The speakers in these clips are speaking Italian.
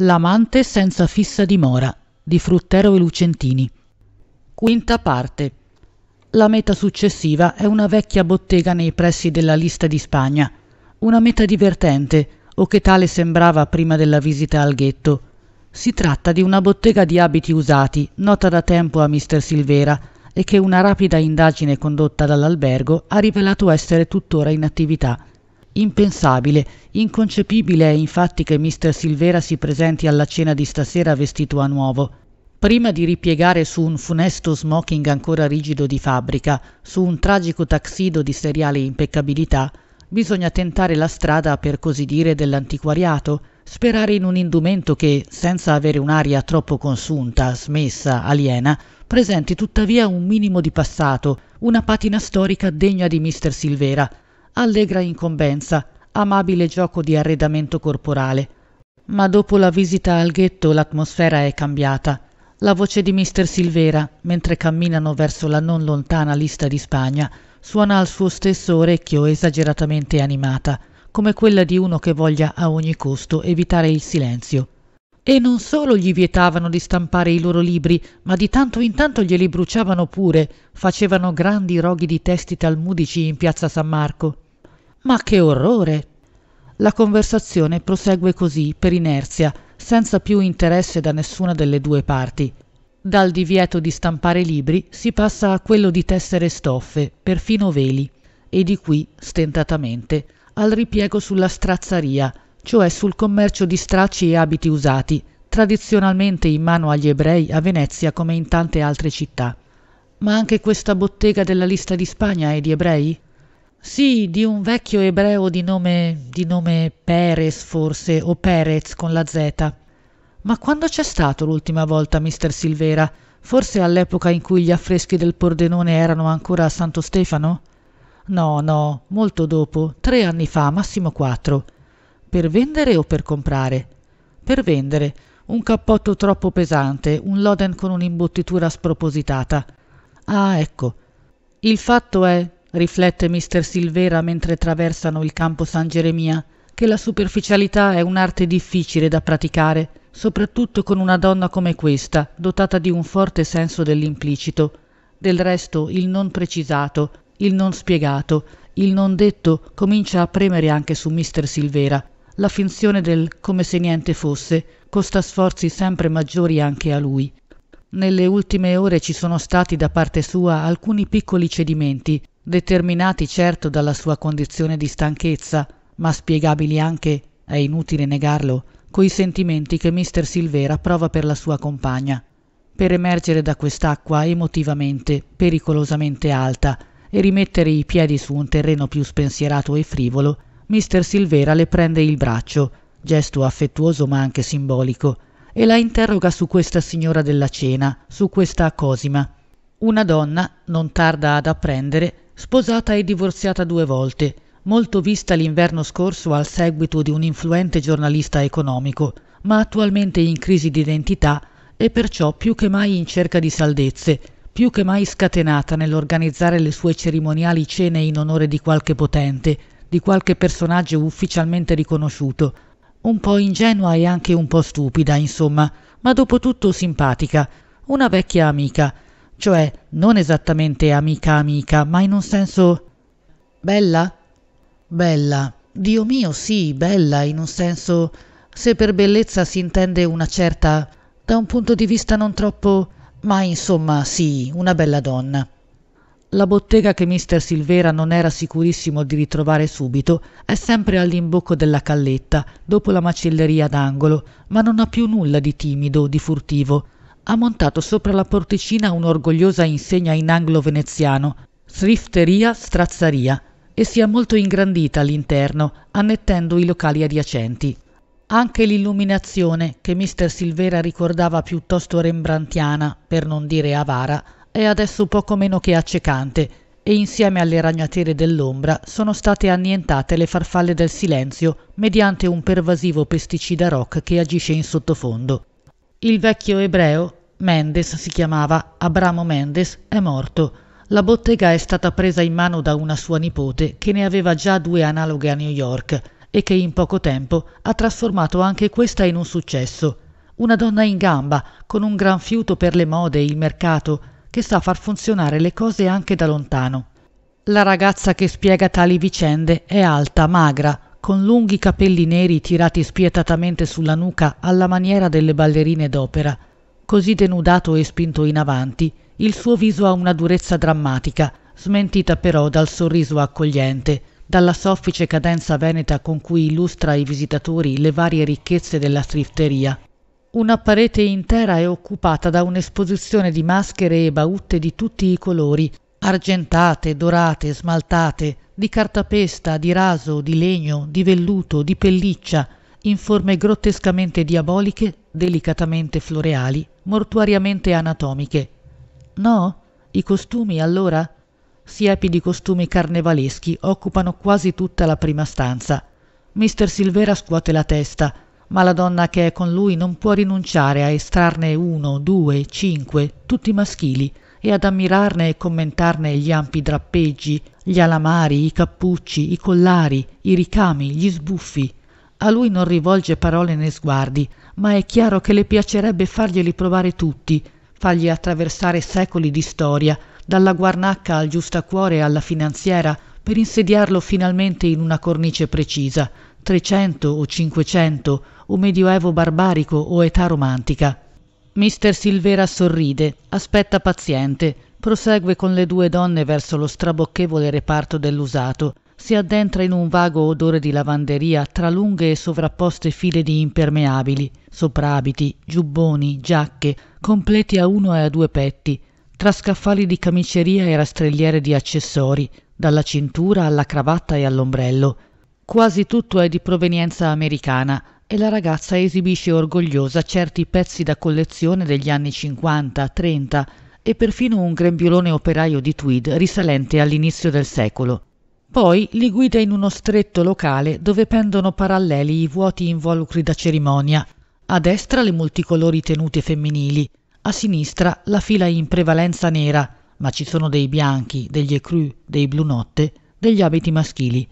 L'amante senza fissa dimora di Fruttero e Lucentini. Quinta parte. La meta successiva è una vecchia bottega nei pressi della lista di Spagna, una meta divertente, o che tale sembrava prima della visita al ghetto. Si tratta di una bottega di abiti usati, nota da tempo a Mr. Silvera, e che una rapida indagine condotta dall'albergo ha rivelato essere tuttora in attività. Impensabile, inconcepibile è infatti che Mr. Silvera si presenti alla cena di stasera vestito a nuovo. Prima di ripiegare su un funesto smoking ancora rigido di fabbrica, su un tragico taxido di seriale impeccabilità, bisogna tentare la strada, per così dire, dell'antiquariato, sperare in un indumento che, senza avere un'aria troppo consunta, smessa, aliena, presenti tuttavia un minimo di passato, una patina storica degna di Mr. Silvera, allegra incombenza, amabile gioco di arredamento corporale. Ma dopo la visita al ghetto l'atmosfera è cambiata. La voce di mister Silvera, mentre camminano verso la non lontana lista di Spagna, suona al suo stesso orecchio esageratamente animata, come quella di uno che voglia a ogni costo evitare il silenzio. E non solo gli vietavano di stampare i loro libri, ma di tanto in tanto glieli bruciavano pure, facevano grandi roghi di testi talmudici in piazza San Marco. Ma che orrore! La conversazione prosegue così, per inerzia, senza più interesse da nessuna delle due parti. Dal divieto di stampare libri si passa a quello di tessere stoffe, perfino veli, e di qui, stentatamente, al ripiego sulla strazzaria, cioè sul commercio di stracci e abiti usati, tradizionalmente in mano agli ebrei a Venezia come in tante altre città. Ma anche questa bottega della lista di Spagna è di ebrei? Sì, di un vecchio ebreo di nome, di nome Perez forse, o Perez con la Z. Ma quando c'è stato l'ultima volta, mister Silvera? Forse all'epoca in cui gli affreschi del Pordenone erano ancora a Santo Stefano? No, no, molto dopo, tre anni fa, massimo quattro. Per vendere o per comprare? Per vendere. Un cappotto troppo pesante, un loden con un'imbottitura spropositata. Ah, ecco. Il fatto è riflette mister Silvera mentre traversano il campo San Geremia, che la superficialità è un'arte difficile da praticare, soprattutto con una donna come questa, dotata di un forte senso dell'implicito. Del resto, il non precisato, il non spiegato, il non detto comincia a premere anche su mister Silvera. La finzione del come se niente fosse costa sforzi sempre maggiori anche a lui. Nelle ultime ore ci sono stati da parte sua alcuni piccoli cedimenti determinati certo dalla sua condizione di stanchezza, ma spiegabili anche, è inutile negarlo, coi sentimenti che mister Silvera prova per la sua compagna. Per emergere da quest'acqua emotivamente, pericolosamente alta e rimettere i piedi su un terreno più spensierato e frivolo, mister Silvera le prende il braccio, gesto affettuoso ma anche simbolico, e la interroga su questa signora della cena, su questa Cosima. Una donna non tarda ad apprendere Sposata e divorziata due volte, molto vista l'inverno scorso al seguito di un influente giornalista economico, ma attualmente in crisi di identità e perciò più che mai in cerca di saldezze, più che mai scatenata nell'organizzare le sue cerimoniali cene in onore di qualche potente, di qualche personaggio ufficialmente riconosciuto. Un po' ingenua e anche un po' stupida, insomma, ma dopo tutto simpatica, una vecchia amica, cioè non esattamente amica amica, ma in un senso... Bella? Bella. Dio mio, sì, bella, in un senso... Se per bellezza si intende una certa... da un punto di vista non troppo... ma insomma, sì, una bella donna. La bottega che mister Silvera non era sicurissimo di ritrovare subito è sempre all'imbocco della calletta, dopo la macelleria d'angolo, ma non ha più nulla di timido, di furtivo ha montato sopra la porticina un'orgogliosa insegna in anglo veneziano, Srifteria Strazzaria, e si è molto ingrandita all'interno, annettendo i locali adiacenti. Anche l'illuminazione, che Mr. Silvera ricordava piuttosto rembrandtiana, per non dire avara, è adesso poco meno che accecante, e insieme alle ragnatele dell'ombra sono state annientate le farfalle del silenzio mediante un pervasivo pesticida rock che agisce in sottofondo. Il vecchio ebreo, Mendes si chiamava, Abramo Mendes, è morto. La bottega è stata presa in mano da una sua nipote che ne aveva già due analoghe a New York e che in poco tempo ha trasformato anche questa in un successo. Una donna in gamba, con un gran fiuto per le mode e il mercato, che sa far funzionare le cose anche da lontano. La ragazza che spiega tali vicende è alta, magra, con lunghi capelli neri tirati spietatamente sulla nuca alla maniera delle ballerine d'opera. Così denudato e spinto in avanti, il suo viso ha una durezza drammatica, smentita però dal sorriso accogliente, dalla soffice cadenza veneta con cui illustra ai visitatori le varie ricchezze della strifteria. Una parete intera è occupata da un'esposizione di maschere e baute di tutti i colori, argentate, dorate, smaltate, di cartapesta, di raso, di legno, di velluto, di pelliccia, in forme grottescamente diaboliche, delicatamente floreali, mortuariamente anatomiche. No? I costumi, allora? Siepi di costumi carnevaleschi occupano quasi tutta la prima stanza. Mister Silvera scuote la testa, ma la donna che è con lui non può rinunciare a estrarne uno, due, cinque, tutti maschili, e ad ammirarne e commentarne gli ampi drappeggi, gli alamari, i cappucci, i collari, i ricami, gli sbuffi. A lui non rivolge parole né sguardi, ma è chiaro che le piacerebbe farglieli provare tutti, fargli attraversare secoli di storia, dalla guarnacca al giustacuore alla finanziera, per insediarlo finalmente in una cornice precisa, 300 o 500 o medioevo barbarico o età romantica. Mister Silvera sorride, aspetta paziente, prosegue con le due donne verso lo strabocchevole reparto dell'usato, si addentra in un vago odore di lavanderia tra lunghe e sovrapposte file di impermeabili, soprabiti, giubboni, giacche, completi a uno e a due petti, tra scaffali di camiceria e rastrelliere di accessori, dalla cintura alla cravatta e all'ombrello. Quasi tutto è di provenienza americana, e la ragazza esibisce orgogliosa certi pezzi da collezione degli anni 50-30 e perfino un grembiulone operaio di tweed risalente all'inizio del secolo. Poi li guida in uno stretto locale dove pendono paralleli i vuoti involucri da cerimonia, a destra le multicolori tenute femminili, a sinistra la fila in prevalenza nera, ma ci sono dei bianchi, degli écrus, dei blu notte, degli abiti maschili.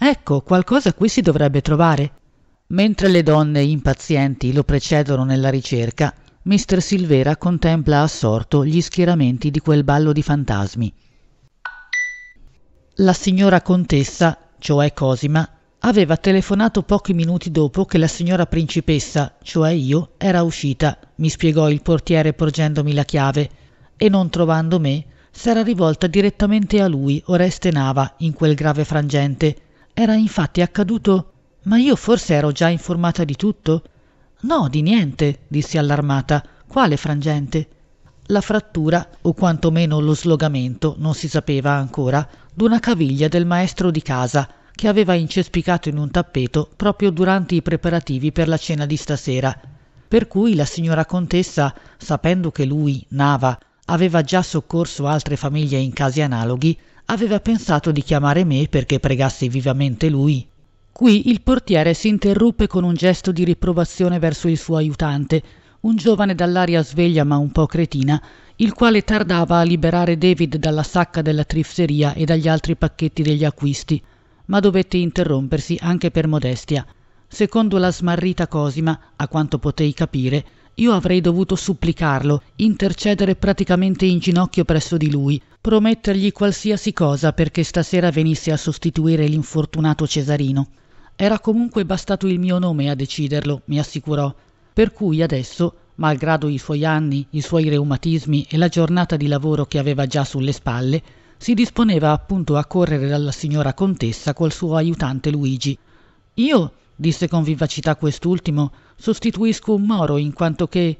Ecco, qualcosa qui si dovrebbe trovare. Mentre le donne impazienti lo precedono nella ricerca, Mr. Silvera contempla assorto gli schieramenti di quel ballo di fantasmi. La signora contessa, cioè Cosima, aveva telefonato pochi minuti dopo che la signora principessa, cioè io, era uscita, mi spiegò il portiere porgendomi la chiave, e non trovando me, s'era rivolta direttamente a lui, Oreste Nava, in quel grave frangente. Era infatti accaduto ma io forse ero già informata di tutto no di niente dissi allarmata quale frangente la frattura o quantomeno lo slogamento non si sapeva ancora d'una caviglia del maestro di casa che aveva incespicato in un tappeto proprio durante i preparativi per la cena di stasera per cui la signora contessa sapendo che lui nava aveva già soccorso altre famiglie in casi analoghi aveva pensato di chiamare me perché pregassi vivamente lui Qui il portiere si interruppe con un gesto di riprovazione verso il suo aiutante, un giovane dall'aria sveglia ma un po' cretina, il quale tardava a liberare David dalla sacca della trifseria e dagli altri pacchetti degli acquisti, ma dovette interrompersi anche per modestia. Secondo la smarrita Cosima, a quanto potei capire, io avrei dovuto supplicarlo, intercedere praticamente in ginocchio presso di lui, promettergli qualsiasi cosa perché stasera venisse a sostituire l'infortunato Cesarino era comunque bastato il mio nome a deciderlo mi assicurò per cui adesso malgrado i suoi anni i suoi reumatismi e la giornata di lavoro che aveva già sulle spalle si disponeva appunto a correre dalla signora contessa col suo aiutante luigi io disse con vivacità quest'ultimo sostituisco un moro in quanto che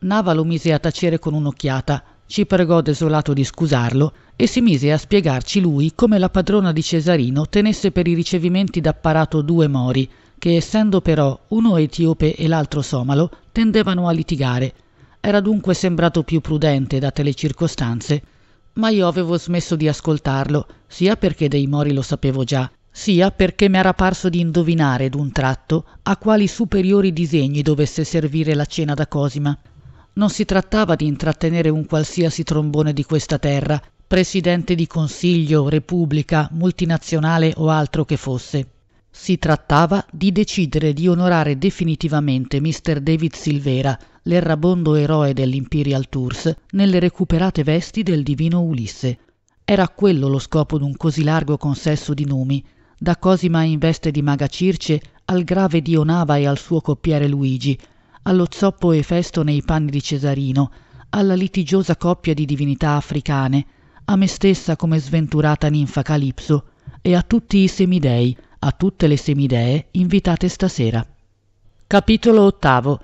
nava lo mise a tacere con un'occhiata ci pregò desolato di scusarlo e si mise a spiegarci lui come la padrona di Cesarino tenesse per i ricevimenti d'apparato due mori, che essendo però uno etiope e l'altro somalo, tendevano a litigare. Era dunque sembrato più prudente, date le circostanze, ma io avevo smesso di ascoltarlo, sia perché dei mori lo sapevo già, sia perché mi era parso di indovinare d'un tratto a quali superiori disegni dovesse servire la cena da Cosima. Non si trattava di intrattenere un qualsiasi trombone di questa terra, presidente di consiglio, repubblica, multinazionale o altro che fosse. Si trattava di decidere di onorare definitivamente Mr. David Silvera, l'errabondo eroe dell'Imperial Tours, nelle recuperate vesti del divino Ulisse. Era quello lo scopo d'un così largo consesso di numi, da Cosima in veste di maga Circe al grave Dionava e al suo coppiere Luigi, allo zoppo Efesto nei panni di Cesarino, alla litigiosa coppia di divinità africane, a me stessa come sventurata ninfa Calipso e a tutti i semidei, a tutte le semidee invitate stasera. Capitolo ottavo.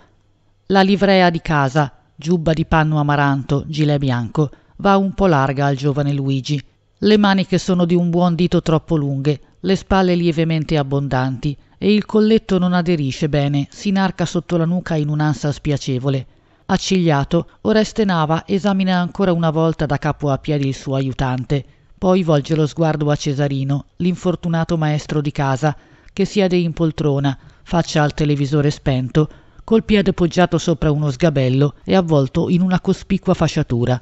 La livrea di casa, giubba di panno amaranto, gilet bianco, va un po' larga al giovane Luigi. Le maniche sono di un buon dito troppo lunghe, le spalle lievemente abbondanti e il colletto non aderisce bene, si inarca sotto la nuca in un'ansa spiacevole. Accigliato, Oreste Nava esamina ancora una volta da capo a piedi il suo aiutante, poi volge lo sguardo a Cesarino, l'infortunato maestro di casa, che siede in poltrona, faccia al televisore spento, col piede poggiato sopra uno sgabello e avvolto in una cospicua fasciatura.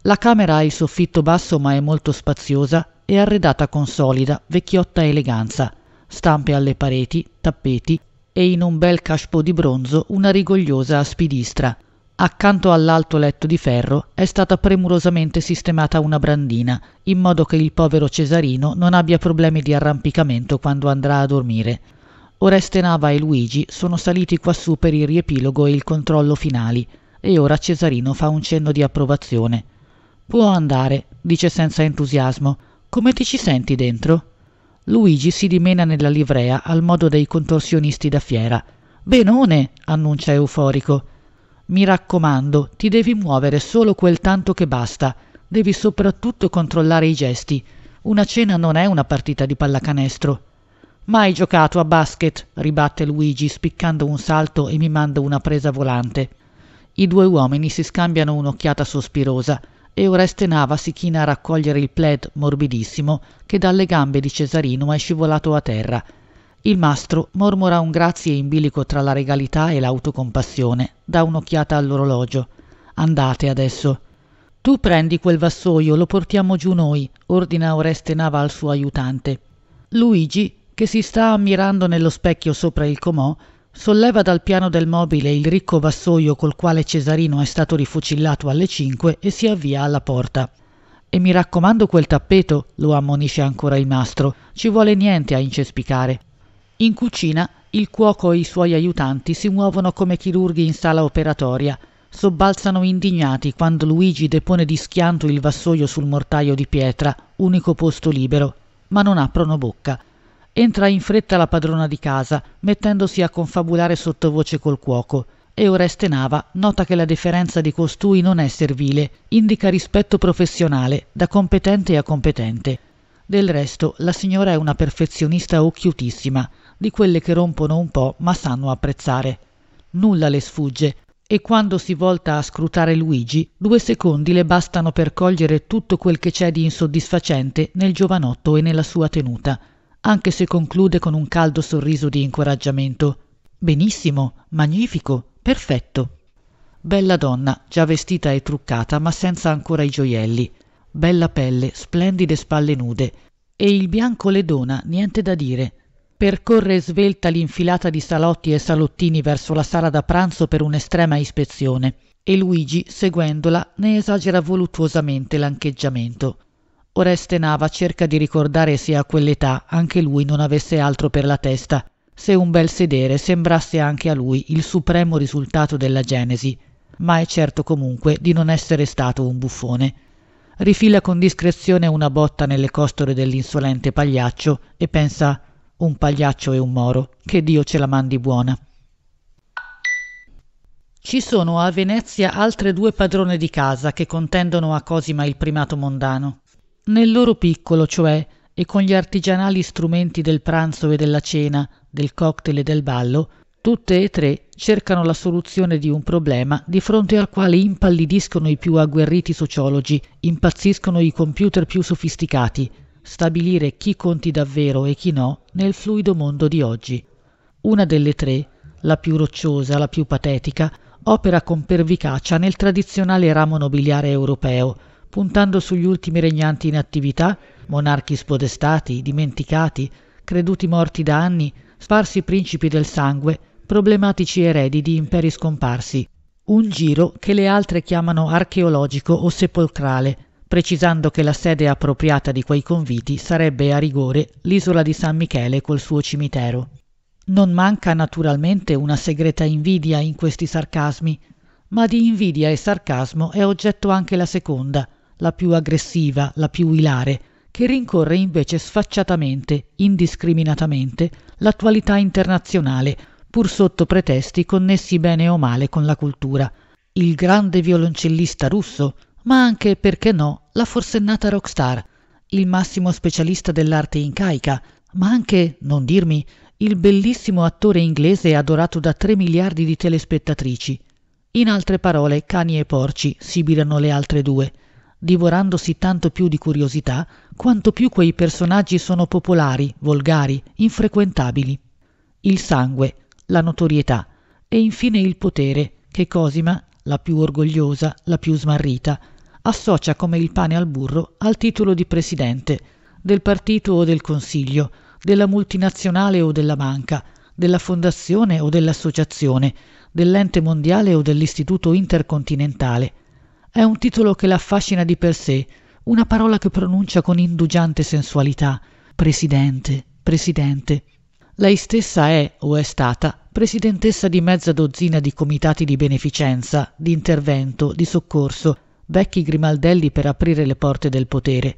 La camera ha il soffitto basso ma è molto spaziosa e arredata con solida, vecchiotta eleganza. Stampe alle pareti, tappeti e in un bel cashpo di bronzo una rigogliosa aspidistra, Accanto all'alto letto di ferro è stata premurosamente sistemata una brandina, in modo che il povero Cesarino non abbia problemi di arrampicamento quando andrà a dormire. Oreste Nava e Luigi sono saliti quassù per il riepilogo e il controllo finali, e ora Cesarino fa un cenno di approvazione. Può andare, dice senza entusiasmo. Come ti ci senti dentro? Luigi si dimena nella livrea al modo dei contorsionisti da fiera. Benone, annuncia euforico. Mi raccomando, ti devi muovere solo quel tanto che basta. Devi soprattutto controllare i gesti. Una cena non è una partita di pallacanestro. Mai giocato a basket, ribatte Luigi spiccando un salto e mi manda una presa volante. I due uomini si scambiano un'occhiata sospirosa e Oreste Nava si china a raccogliere il plaid morbidissimo che dalle gambe di Cesarino è scivolato a terra il mastro mormora un grazie in bilico tra la regalità e l'autocompassione, dà un'occhiata all'orologio. Andate adesso. Tu prendi quel vassoio, lo portiamo giù noi, ordina Oreste Nava al suo aiutante. Luigi, che si sta ammirando nello specchio sopra il comò, solleva dal piano del mobile il ricco vassoio col quale Cesarino è stato rifucillato alle cinque e si avvia alla porta. E mi raccomando quel tappeto, lo ammonisce ancora il mastro, ci vuole niente a incespicare. In cucina il cuoco e i suoi aiutanti si muovono come chirurghi in sala operatoria. Sobbalzano indignati quando Luigi depone di schianto il vassoio sul mortaio di pietra, unico posto libero, ma non aprono bocca. Entra in fretta la padrona di casa, mettendosi a confabulare sottovoce col cuoco. E Oreste Nava nota che la deferenza di costui non è servile, indica rispetto professionale, da competente a competente. Del resto, la signora è una perfezionista occhiutissima di quelle che rompono un po' ma sanno apprezzare. Nulla le sfugge e quando si volta a scrutare Luigi, due secondi le bastano per cogliere tutto quel che c'è di insoddisfacente nel giovanotto e nella sua tenuta, anche se conclude con un caldo sorriso di incoraggiamento. Benissimo, magnifico, perfetto. Bella donna, già vestita e truccata, ma senza ancora i gioielli. Bella pelle, splendide spalle nude. E il bianco le dona, niente da dire. Percorre svelta l'infilata di salotti e salottini verso la sala da pranzo per un'estrema ispezione e Luigi, seguendola, ne esagera voluttuosamente l'ancheggiamento. Oreste Nava cerca di ricordare se a quell'età anche lui non avesse altro per la testa, se un bel sedere sembrasse anche a lui il supremo risultato della genesi, ma è certo comunque di non essere stato un buffone. Rifila con discrezione una botta nelle costole dell'insolente pagliaccio e pensa un pagliaccio e un moro, che Dio ce la mandi buona. Ci sono a Venezia altre due padrone di casa che contendono a Cosima il primato mondano. Nel loro piccolo, cioè, e con gli artigianali strumenti del pranzo e della cena, del cocktail e del ballo, tutte e tre cercano la soluzione di un problema di fronte al quale impallidiscono i più agguerriti sociologi, impazziscono i computer più sofisticati, stabilire chi conti davvero e chi no nel fluido mondo di oggi. Una delle tre, la più rocciosa, la più patetica, opera con pervicacia nel tradizionale ramo nobiliare europeo, puntando sugli ultimi regnanti in attività, monarchi spodestati, dimenticati, creduti morti da anni, sparsi principi del sangue, problematici eredi di imperi scomparsi. Un giro che le altre chiamano archeologico o sepolcrale, precisando che la sede appropriata di quei conviti sarebbe a rigore l'isola di San Michele col suo cimitero. Non manca naturalmente una segreta invidia in questi sarcasmi, ma di invidia e sarcasmo è oggetto anche la seconda, la più aggressiva, la più ilare, che rincorre invece sfacciatamente, indiscriminatamente, l'attualità internazionale, pur sotto pretesti connessi bene o male con la cultura. Il grande violoncellista russo, ma anche, perché no, la forsennata rockstar, il massimo specialista dell'arte incaica, ma anche, non dirmi, il bellissimo attore inglese adorato da 3 miliardi di telespettatrici. In altre parole, cani e porci sibilano le altre due, divorandosi tanto più di curiosità quanto più quei personaggi sono popolari, volgari, infrequentabili. Il sangue, la notorietà e infine il potere che Cosima, la più orgogliosa, la più smarrita, associa come il pane al burro al titolo di presidente del partito o del consiglio, della multinazionale o della banca, della fondazione o dell'associazione, dell'ente mondiale o dell'istituto intercontinentale. È un titolo che l'affascina di per sé, una parola che pronuncia con indugiante sensualità, presidente, presidente. Lei stessa è o è stata presidentessa di mezza dozzina di comitati di beneficenza, di intervento, di soccorso, vecchi grimaldelli per aprire le porte del potere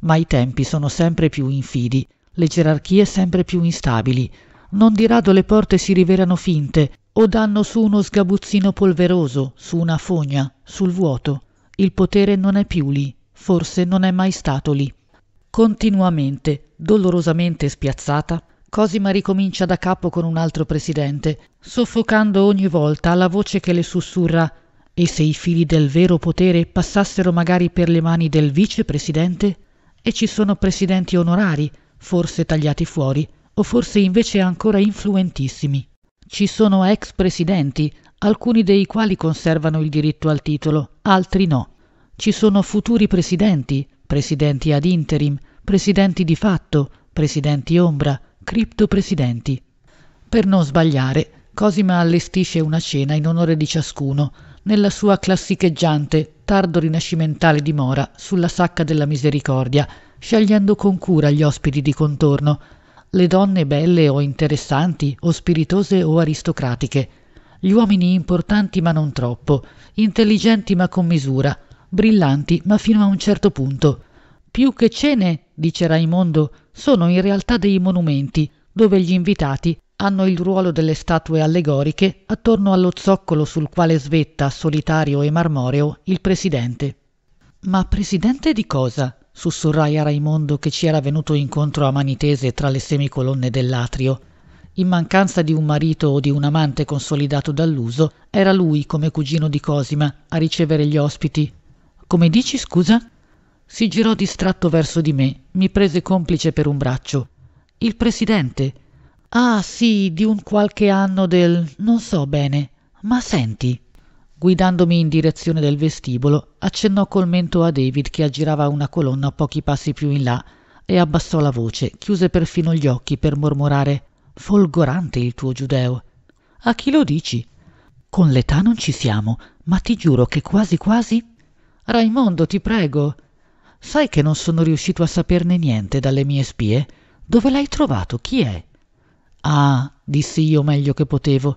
ma i tempi sono sempre più infidi le gerarchie sempre più instabili non di rado le porte si rivelano finte o danno su uno sgabuzzino polveroso su una fogna sul vuoto il potere non è più lì forse non è mai stato lì continuamente dolorosamente spiazzata Cosima ricomincia da capo con un altro presidente soffocando ogni volta la voce che le sussurra e se i fili del vero potere passassero magari per le mani del vicepresidente? E ci sono presidenti onorari, forse tagliati fuori, o forse invece ancora influentissimi. Ci sono ex presidenti, alcuni dei quali conservano il diritto al titolo, altri no. Ci sono futuri presidenti, presidenti ad interim, presidenti di fatto, presidenti ombra, criptopresidenti. Per non sbagliare, Cosima allestisce una cena in onore di ciascuno, nella sua classicheggiante, tardo rinascimentale dimora sulla Sacca della Misericordia, scegliendo con cura gli ospiti di contorno, le donne belle o interessanti o spiritose o aristocratiche, gli uomini importanti ma non troppo, intelligenti ma con misura, brillanti ma fino a un certo punto. Più che cene, dice Raimondo, sono in realtà dei monumenti, dove gli invitati hanno il ruolo delle statue allegoriche attorno allo zoccolo sul quale svetta, solitario e marmoreo, il presidente. Ma presidente di cosa? sussurrai a Raimondo che ci era venuto incontro a mani tese tra le semicolonne dell'atrio. In mancanza di un marito o di un amante consolidato dall'uso, era lui, come cugino di Cosima, a ricevere gli ospiti. Come dici, scusa? Si girò distratto verso di me, mi prese complice per un braccio. Il presidente, ah sì di un qualche anno del non so bene ma senti guidandomi in direzione del vestibolo accennò col mento a david che aggirava una colonna pochi passi più in là e abbassò la voce chiuse perfino gli occhi per mormorare folgorante il tuo giudeo a chi lo dici con l'età non ci siamo ma ti giuro che quasi quasi raimondo ti prego sai che non sono riuscito a saperne niente dalle mie spie dove l'hai trovato chi è ah dissi io meglio che potevo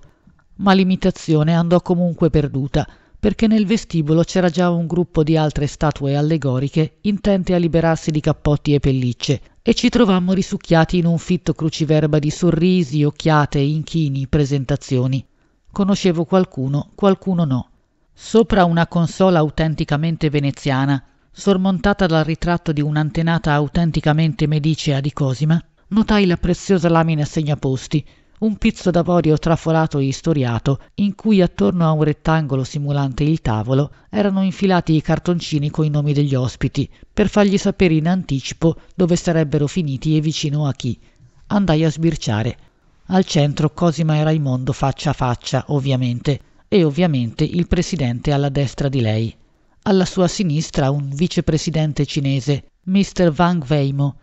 ma l'imitazione andò comunque perduta perché nel vestibolo c'era già un gruppo di altre statue allegoriche intente a liberarsi di cappotti e pellicce e ci trovammo risucchiati in un fitto cruciverba di sorrisi occhiate inchini presentazioni conoscevo qualcuno qualcuno no sopra una consola autenticamente veneziana sormontata dal ritratto di un'antenata autenticamente medicea di Cosima notai la preziosa lamina a segnaposti un pizzo d'avorio traforato e istoriato in cui attorno a un rettangolo simulante il tavolo erano infilati i cartoncini coi nomi degli ospiti per fargli sapere in anticipo dove sarebbero finiti e vicino a chi andai a sbirciare al centro Cosima e Raimondo faccia a faccia ovviamente e ovviamente il presidente alla destra di lei alla sua sinistra un vicepresidente cinese Mr. Wang Weimo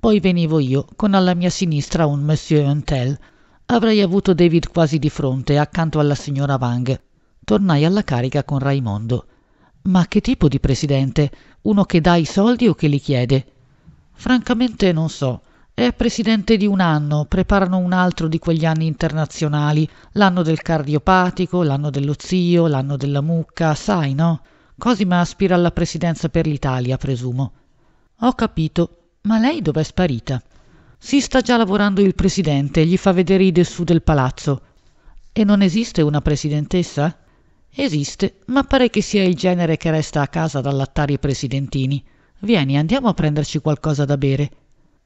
poi venivo io, con alla mia sinistra un Monsieur Antel. Avrei avuto David quasi di fronte, accanto alla signora Wang. Tornai alla carica con Raimondo. Ma che tipo di presidente? Uno che dà i soldi o che li chiede? Francamente non so. È presidente di un anno, preparano un altro di quegli anni internazionali, l'anno del cardiopatico, l'anno dello zio, l'anno della mucca, sai no? Cosima aspira alla presidenza per l'Italia, presumo. Ho capito ma lei dov'è sparita si sta già lavorando il presidente gli fa vedere i dessù del palazzo e non esiste una presidentessa esiste ma pare che sia il genere che resta a casa ad allattare i presidentini vieni andiamo a prenderci qualcosa da bere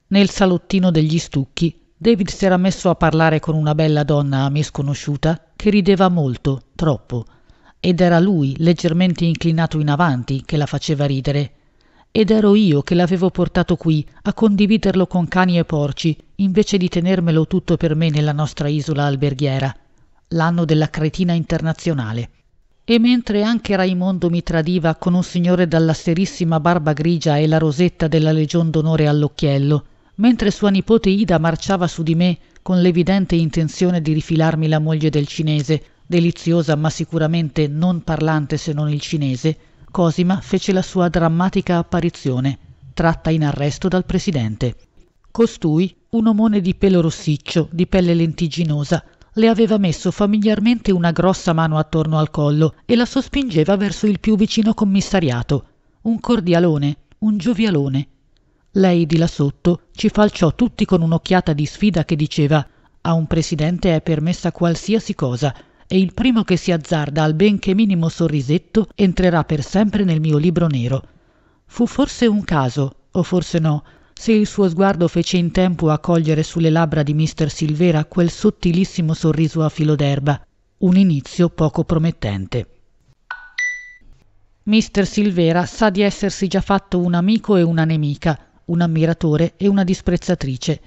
nel salottino degli stucchi david s'era messo a parlare con una bella donna a me sconosciuta che rideva molto troppo ed era lui leggermente inclinato in avanti che la faceva ridere ed ero io che l'avevo portato qui a condividerlo con cani e porci, invece di tenermelo tutto per me nella nostra isola alberghiera, l'anno della cretina internazionale. E mentre anche Raimondo mi tradiva con un signore dalla serissima barba grigia e la rosetta della Legion d'onore all'occhiello, mentre sua nipote Ida marciava su di me con l'evidente intenzione di rifilarmi la moglie del cinese, deliziosa ma sicuramente non parlante se non il cinese, Cosima fece la sua drammatica apparizione, tratta in arresto dal presidente. Costui, un omone di pelo rossiccio, di pelle lentiginosa, le aveva messo familiarmente una grossa mano attorno al collo e la sospingeva verso il più vicino commissariato. Un cordialone, un giovialone. Lei di là sotto ci falciò tutti con un'occhiata di sfida che diceva a un presidente è permessa qualsiasi cosa, e il primo che si azzarda al benché minimo sorrisetto entrerà per sempre nel mio libro nero. Fu forse un caso, o forse no, se il suo sguardo fece in tempo a cogliere sulle labbra di mister Silvera quel sottilissimo sorriso a filo d'erba, un inizio poco promettente. Mr. Silvera sa di essersi già fatto un amico e una nemica, un ammiratore e una disprezzatrice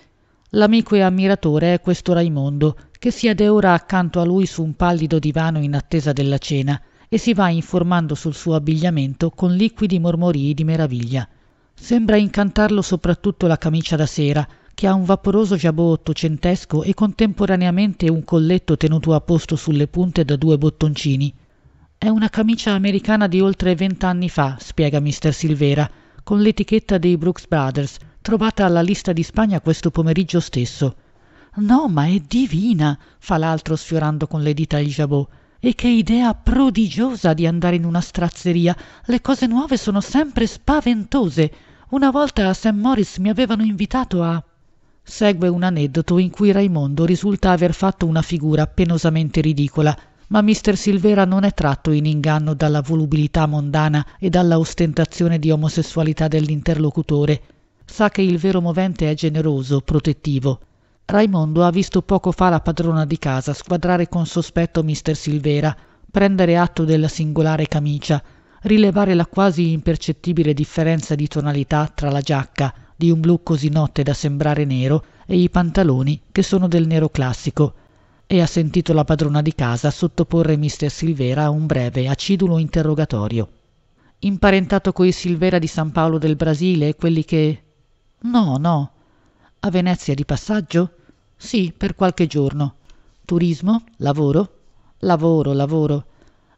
L'amico e ammiratore è questo Raimondo, che siede ora accanto a lui su un pallido divano in attesa della cena e si va informando sul suo abbigliamento con liquidi mormorii di meraviglia. Sembra incantarlo soprattutto la camicia da sera, che ha un vaporoso jabot ottocentesco e contemporaneamente un colletto tenuto a posto sulle punte da due bottoncini. È una camicia americana di oltre vent'anni fa, spiega Mr. Silvera, con l'etichetta dei Brooks Brothers, trovata alla lista di spagna questo pomeriggio stesso no ma è divina fa l'altro sfiorando con le dita il jabot e che idea prodigiosa di andare in una strazzeria le cose nuove sono sempre spaventose una volta a St. Morris mi avevano invitato a Segue un aneddoto in cui Raimondo risulta aver fatto una figura penosamente ridicola, ma mister Silvera non è tratto in inganno dalla volubilità mondana e dalla ostentazione di omosessualità dell'interlocutore sa che il vero movente è generoso, protettivo. Raimondo ha visto poco fa la padrona di casa squadrare con sospetto mister Silvera, prendere atto della singolare camicia, rilevare la quasi impercettibile differenza di tonalità tra la giacca, di un blu così notte da sembrare nero, e i pantaloni, che sono del nero classico, e ha sentito la padrona di casa sottoporre mister Silvera a un breve, acidulo interrogatorio. Imparentato coi Silvera di San Paolo del Brasile quelli che no no a venezia di passaggio sì per qualche giorno turismo lavoro lavoro lavoro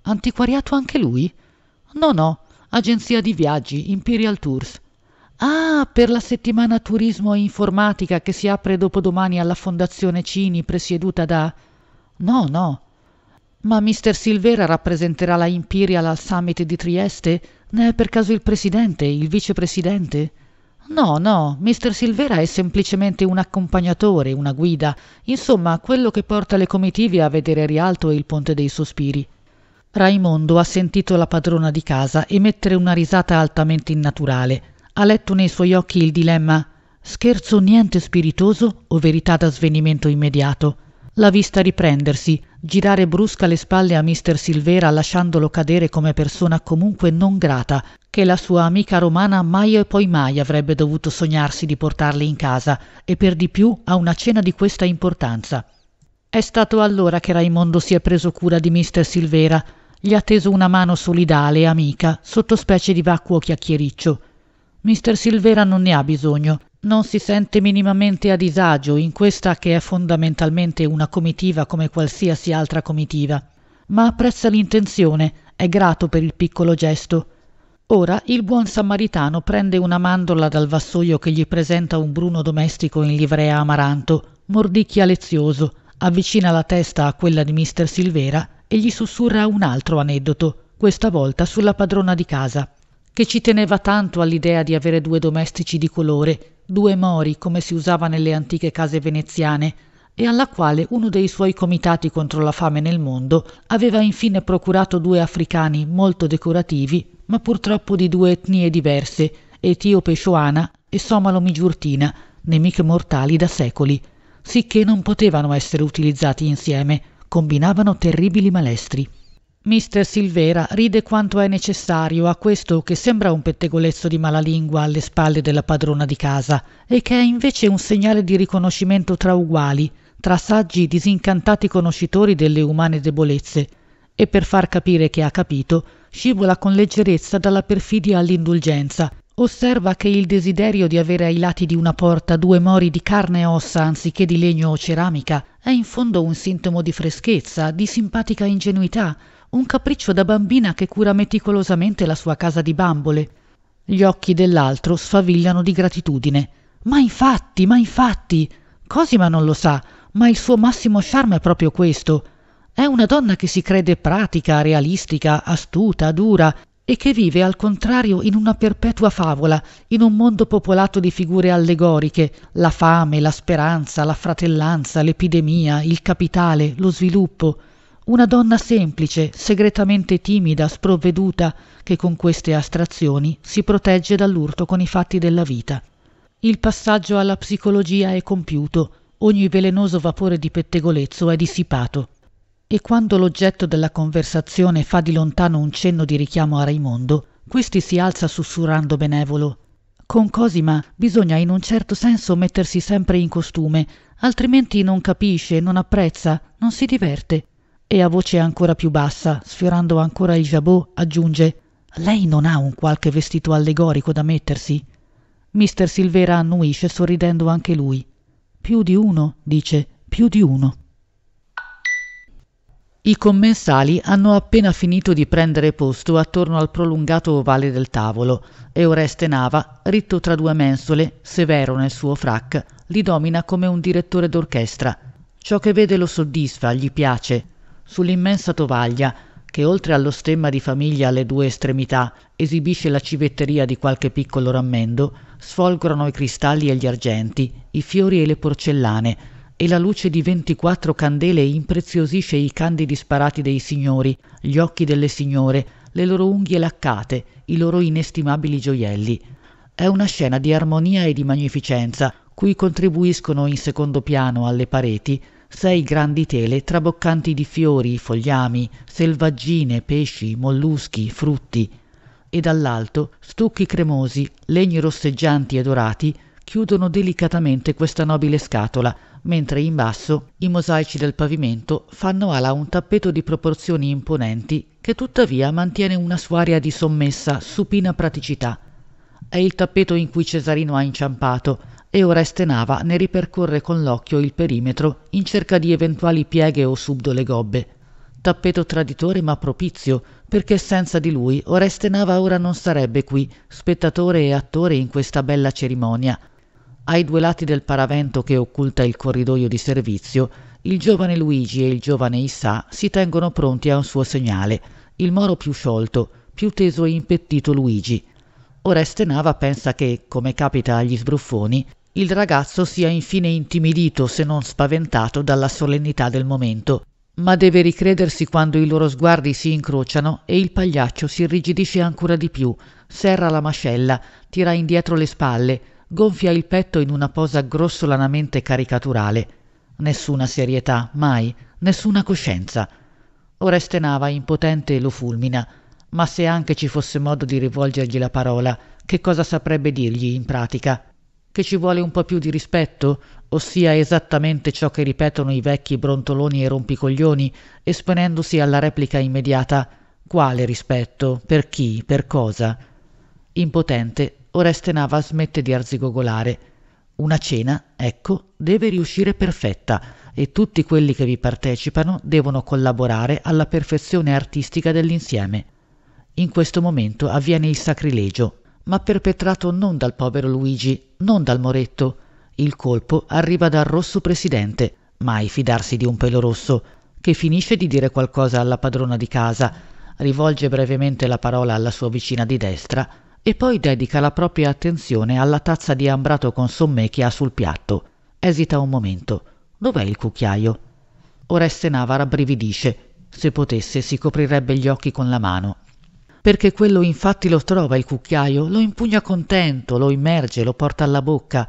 antiquariato anche lui no no agenzia di viaggi imperial tours ah per la settimana turismo e informatica che si apre dopodomani alla fondazione cini presieduta da no no ma mister silvera rappresenterà la imperial al summit di trieste ne è per caso il presidente il vicepresidente No, no, mister Silvera è semplicemente un accompagnatore, una guida, insomma quello che porta le comitive a vedere Rialto il Ponte dei Sospiri. Raimondo ha sentito la padrona di casa emettere una risata altamente innaturale. Ha letto nei suoi occhi il dilemma scherzo niente spiritoso o verità da svenimento immediato. L'ha vista riprendersi, girare brusca le spalle a mister Silvera lasciandolo cadere come persona comunque non grata, che la sua amica romana mai e poi mai avrebbe dovuto sognarsi di portarli in casa, e per di più a una cena di questa importanza. È stato allora che Raimondo si è preso cura di mister Silvera, gli ha teso una mano solidale e amica, specie di vacuo chiacchiericcio. Mister Silvera non ne ha bisogno, non si sente minimamente a disagio in questa che è fondamentalmente una comitiva come qualsiasi altra comitiva, ma apprezza l'intenzione, è grato per il piccolo gesto. Ora il buon samaritano prende una mandorla dal vassoio che gli presenta un bruno domestico in livrea amaranto, mordicchia lezioso, avvicina la testa a quella di mister Silvera e gli sussurra un altro aneddoto, questa volta sulla padrona di casa che ci teneva tanto all'idea di avere due domestici di colore, due mori come si usava nelle antiche case veneziane, e alla quale uno dei suoi comitati contro la fame nel mondo aveva infine procurato due africani molto decorativi, ma purtroppo di due etnie diverse, etiope-scioana e somalo-migiurtina, nemiche mortali da secoli, sicché non potevano essere utilizzati insieme, combinavano terribili malestri. Mister Silvera ride quanto è necessario a questo che sembra un pettegolezzo di malalingua alle spalle della padrona di casa e che è invece un segnale di riconoscimento tra uguali, tra saggi disincantati conoscitori delle umane debolezze, e per far capire che ha capito, scivola con leggerezza dalla perfidia all'indulgenza osserva che il desiderio di avere ai lati di una porta due mori di carne e ossa anziché di legno o ceramica è in fondo un sintomo di freschezza, di simpatica ingenuità, un capriccio da bambina che cura meticolosamente la sua casa di bambole. Gli occhi dell'altro sfavigliano di gratitudine. Ma infatti, ma infatti, Cosima non lo sa, ma il suo massimo charme è proprio questo. È una donna che si crede pratica, realistica, astuta, dura, e che vive al contrario in una perpetua favola, in un mondo popolato di figure allegoriche, la fame, la speranza, la fratellanza, l'epidemia, il capitale, lo sviluppo, una donna semplice, segretamente timida, sprovveduta, che con queste astrazioni si protegge dall'urto con i fatti della vita. Il passaggio alla psicologia è compiuto, ogni velenoso vapore di pettegolezzo è dissipato e quando l'oggetto della conversazione fa di lontano un cenno di richiamo a Raimondo, questi si alza sussurrando benevolo. Con Cosima bisogna in un certo senso mettersi sempre in costume, altrimenti non capisce, non apprezza, non si diverte. E a voce ancora più bassa, sfiorando ancora il jabot, aggiunge Lei non ha un qualche vestito allegorico da mettersi? Mister Silvera annuisce sorridendo anche lui. Più di uno, dice, più di uno. I commensali hanno appena finito di prendere posto attorno al prolungato ovale del tavolo e Oreste Nava, ritto tra due mensole, severo nel suo frac, li domina come un direttore d'orchestra. Ciò che vede lo soddisfa, gli piace. Sull'immensa tovaglia, che oltre allo stemma di famiglia alle due estremità esibisce la civetteria di qualche piccolo rammendo, sfolgorano i cristalli e gli argenti, i fiori e le porcellane, e la luce di ventiquattro candele impreziosisce i candidi sparati dei signori, gli occhi delle signore, le loro unghie laccate, i loro inestimabili gioielli. È una scena di armonia e di magnificenza, cui contribuiscono in secondo piano alle pareti sei grandi tele traboccanti di fiori, fogliami, selvaggine, pesci, molluschi, frutti. E dall'alto stucchi cremosi, legni rosseggianti e dorati chiudono delicatamente questa nobile scatola, mentre in basso i mosaici del pavimento fanno ala a un tappeto di proporzioni imponenti che tuttavia mantiene una sua aria di sommessa, supina praticità. È il tappeto in cui Cesarino ha inciampato e Oreste Nava ne ripercorre con l'occhio il perimetro in cerca di eventuali pieghe o subdole gobbe. Tappeto traditore ma propizio, perché senza di lui Oreste Nava ora non sarebbe qui, spettatore e attore in questa bella cerimonia, ai due lati del paravento che occulta il corridoio di servizio, il giovane Luigi e il giovane Issa si tengono pronti a un suo segnale, il moro più sciolto, più teso e impettito Luigi. Oreste Nava pensa che, come capita agli sbruffoni, il ragazzo sia infine intimidito se non spaventato dalla solennità del momento, ma deve ricredersi quando i loro sguardi si incrociano e il pagliaccio si irrigidisce ancora di più, serra la mascella, tira indietro le spalle, gonfia il petto in una posa grossolanamente caricaturale nessuna serietà mai nessuna coscienza oreste nava impotente lo fulmina ma se anche ci fosse modo di rivolgergli la parola che cosa saprebbe dirgli in pratica che ci vuole un po più di rispetto ossia esattamente ciò che ripetono i vecchi brontoloni e rompicoglioni esponendosi alla replica immediata quale rispetto per chi per cosa impotente Oreste Nava smette di arzigogolare. Una cena, ecco, deve riuscire perfetta e tutti quelli che vi partecipano devono collaborare alla perfezione artistica dell'insieme. In questo momento avviene il sacrilegio, ma perpetrato non dal povero Luigi, non dal Moretto. Il colpo arriva dal rosso presidente, mai fidarsi di un pelo rosso, che finisce di dire qualcosa alla padrona di casa, rivolge brevemente la parola alla sua vicina di destra, e poi dedica la propria attenzione alla tazza di ambrato con sommè che ha sul piatto. Esita un momento. Dov'è il cucchiaio? Oreste Nava rabbrividisce. Se potesse si coprirebbe gli occhi con la mano. Perché quello infatti lo trova il cucchiaio, lo impugna contento, lo immerge, lo porta alla bocca.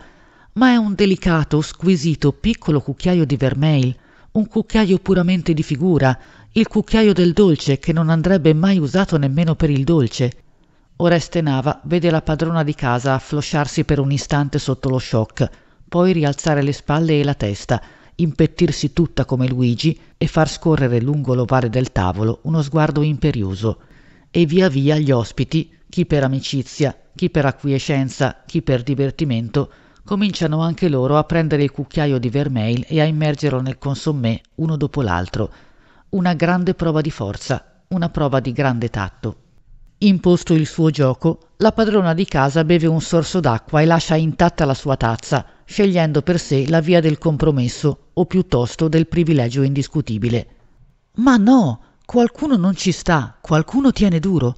Ma è un delicato, squisito, piccolo cucchiaio di vermeil, un cucchiaio puramente di figura, il cucchiaio del dolce che non andrebbe mai usato nemmeno per il dolce. Oreste Nava vede la padrona di casa afflosciarsi per un istante sotto lo shock, poi rialzare le spalle e la testa, impettirsi tutta come Luigi e far scorrere lungo l'ovale del tavolo uno sguardo imperioso. E via via gli ospiti, chi per amicizia, chi per acquiescenza, chi per divertimento, cominciano anche loro a prendere il cucchiaio di vermeil e a immergerlo nel consommé uno dopo l'altro. Una grande prova di forza, una prova di grande tatto. Imposto il suo gioco, la padrona di casa beve un sorso d'acqua e lascia intatta la sua tazza, scegliendo per sé la via del compromesso o piuttosto del privilegio indiscutibile. Ma no, qualcuno non ci sta, qualcuno tiene duro.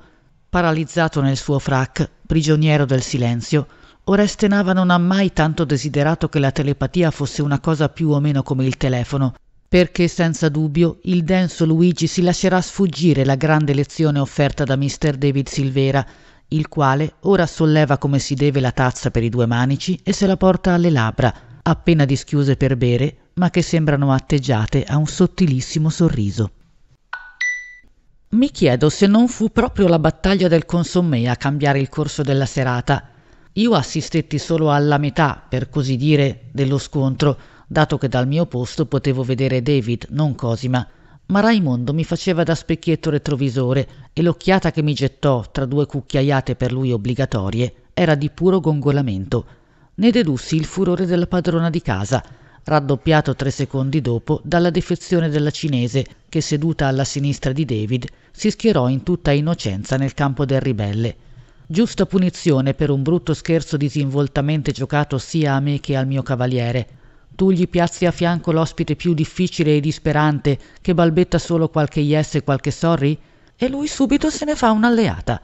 Paralizzato nel suo frac, prigioniero del silenzio, Oreste Nava non ha mai tanto desiderato che la telepatia fosse una cosa più o meno come il telefono, perché senza dubbio il denso Luigi si lascerà sfuggire la grande lezione offerta da Mr. David Silvera, il quale ora solleva come si deve la tazza per i due manici e se la porta alle labbra, appena dischiuse per bere, ma che sembrano atteggiate a un sottilissimo sorriso. Mi chiedo se non fu proprio la battaglia del consommé a cambiare il corso della serata. Io assistetti solo alla metà, per così dire, dello scontro, dato che dal mio posto potevo vedere David, non Cosima, ma Raimondo mi faceva da specchietto retrovisore e l'occhiata che mi gettò tra due cucchiaiate per lui obbligatorie era di puro gongolamento. Ne dedussi il furore della padrona di casa, raddoppiato tre secondi dopo dalla defezione della cinese che seduta alla sinistra di David si schierò in tutta innocenza nel campo del ribelle. Giusta punizione per un brutto scherzo disinvoltamente giocato sia a me che al mio cavaliere, tu gli piazzi a fianco l'ospite più difficile e disperante, che balbetta solo qualche yes e qualche sorry, e lui subito se ne fa un'alleata.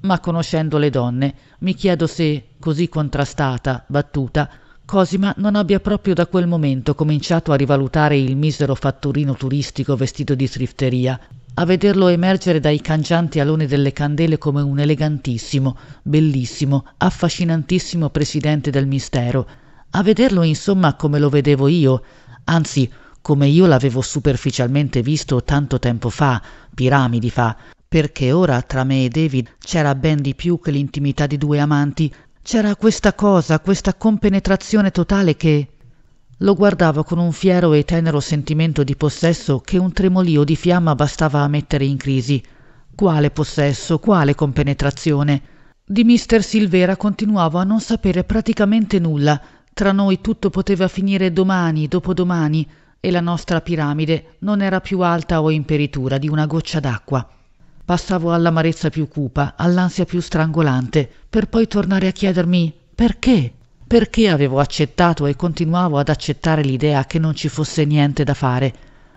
Ma conoscendo le donne, mi chiedo se, così contrastata, battuta, Cosima non abbia proprio da quel momento cominciato a rivalutare il misero fatturino turistico vestito di srifteria, a vederlo emergere dai cangianti aloni delle candele come un elegantissimo, bellissimo, affascinantissimo presidente del mistero, a vederlo insomma come lo vedevo io anzi come io l'avevo superficialmente visto tanto tempo fa piramidi fa perché ora tra me e david c'era ben di più che l'intimità di due amanti c'era questa cosa questa compenetrazione totale che lo guardavo con un fiero e tenero sentimento di possesso che un tremolio di fiamma bastava a mettere in crisi quale possesso quale compenetrazione di mister silvera continuavo a non sapere praticamente nulla tra noi tutto poteva finire domani, dopodomani, e la nostra piramide non era più alta o imperitura di una goccia d'acqua. Passavo all'amarezza più cupa, all'ansia più strangolante, per poi tornare a chiedermi perché? Perché avevo accettato e continuavo ad accettare l'idea che non ci fosse niente da fare.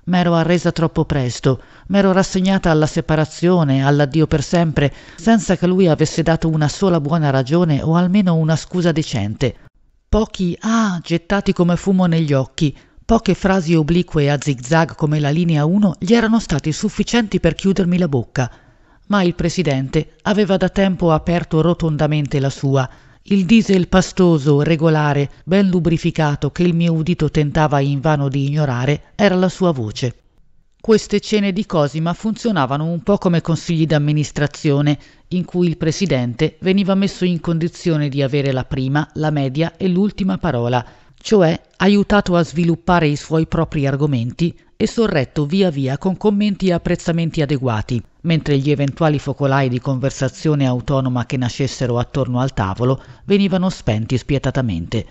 M'ero arresa troppo presto, m'ero rassegnata alla separazione, all'addio per sempre, senza che lui avesse dato una sola buona ragione o almeno una scusa decente pochi ah gettati come fumo negli occhi, poche frasi oblique a zigzag come la linea 1 gli erano stati sufficienti per chiudermi la bocca. Ma il presidente aveva da tempo aperto rotondamente la sua. Il diesel pastoso, regolare, ben lubrificato che il mio udito tentava invano di ignorare era la sua voce. Queste cene di Cosima funzionavano un po' come consigli d'amministrazione, in cui il presidente veniva messo in condizione di avere la prima, la media e l'ultima parola, cioè aiutato a sviluppare i suoi propri argomenti e sorretto via via con commenti e apprezzamenti adeguati, mentre gli eventuali focolai di conversazione autonoma che nascessero attorno al tavolo venivano spenti spietatamente.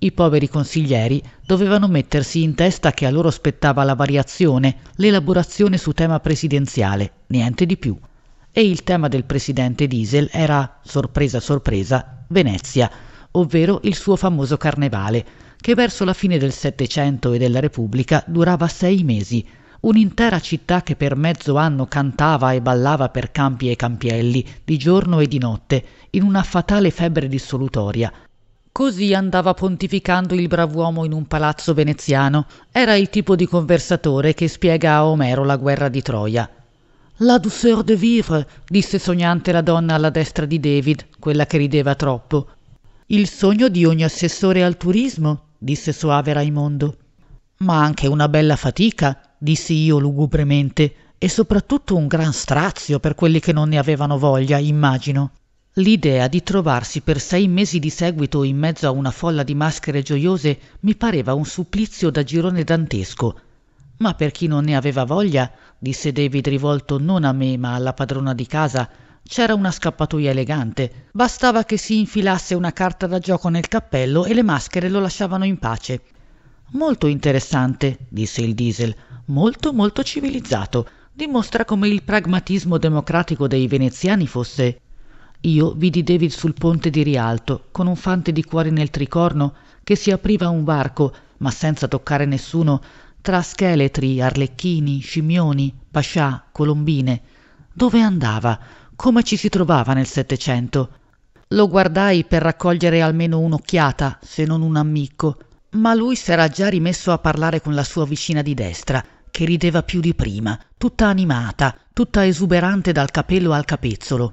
I poveri consiglieri dovevano mettersi in testa che a loro spettava la variazione, l'elaborazione su tema presidenziale, niente di più. E il tema del presidente Diesel era, sorpresa sorpresa, Venezia, ovvero il suo famoso carnevale, che verso la fine del Settecento e della Repubblica durava sei mesi, un'intera città che per mezzo anno cantava e ballava per campi e campielli, di giorno e di notte, in una fatale febbre dissolutoria, Così andava pontificando il brav'uomo in un palazzo veneziano. Era il tipo di conversatore che spiega a Omero la guerra di Troia. La douceur de vivre, disse sognante la donna alla destra di David, quella che rideva troppo. Il sogno di ogni assessore al turismo, disse soave Raimondo. Ma anche una bella fatica, dissi io lugubremente, e soprattutto un gran strazio per quelli che non ne avevano voglia, immagino. L'idea di trovarsi per sei mesi di seguito in mezzo a una folla di maschere gioiose mi pareva un supplizio da girone dantesco. Ma per chi non ne aveva voglia, disse David rivolto non a me ma alla padrona di casa, c'era una scappatoia elegante. Bastava che si infilasse una carta da gioco nel cappello e le maschere lo lasciavano in pace. Molto interessante, disse il diesel, molto molto civilizzato. Dimostra come il pragmatismo democratico dei veneziani fosse io vidi david sul ponte di rialto con un fante di cuori nel tricorno che si apriva a un varco ma senza toccare nessuno tra scheletri arlecchini scimmioni pascià colombine dove andava come ci si trovava nel settecento lo guardai per raccogliere almeno un'occhiata se non un ammicco ma lui s'era già rimesso a parlare con la sua vicina di destra che rideva più di prima tutta animata tutta esuberante dal capello al capezzolo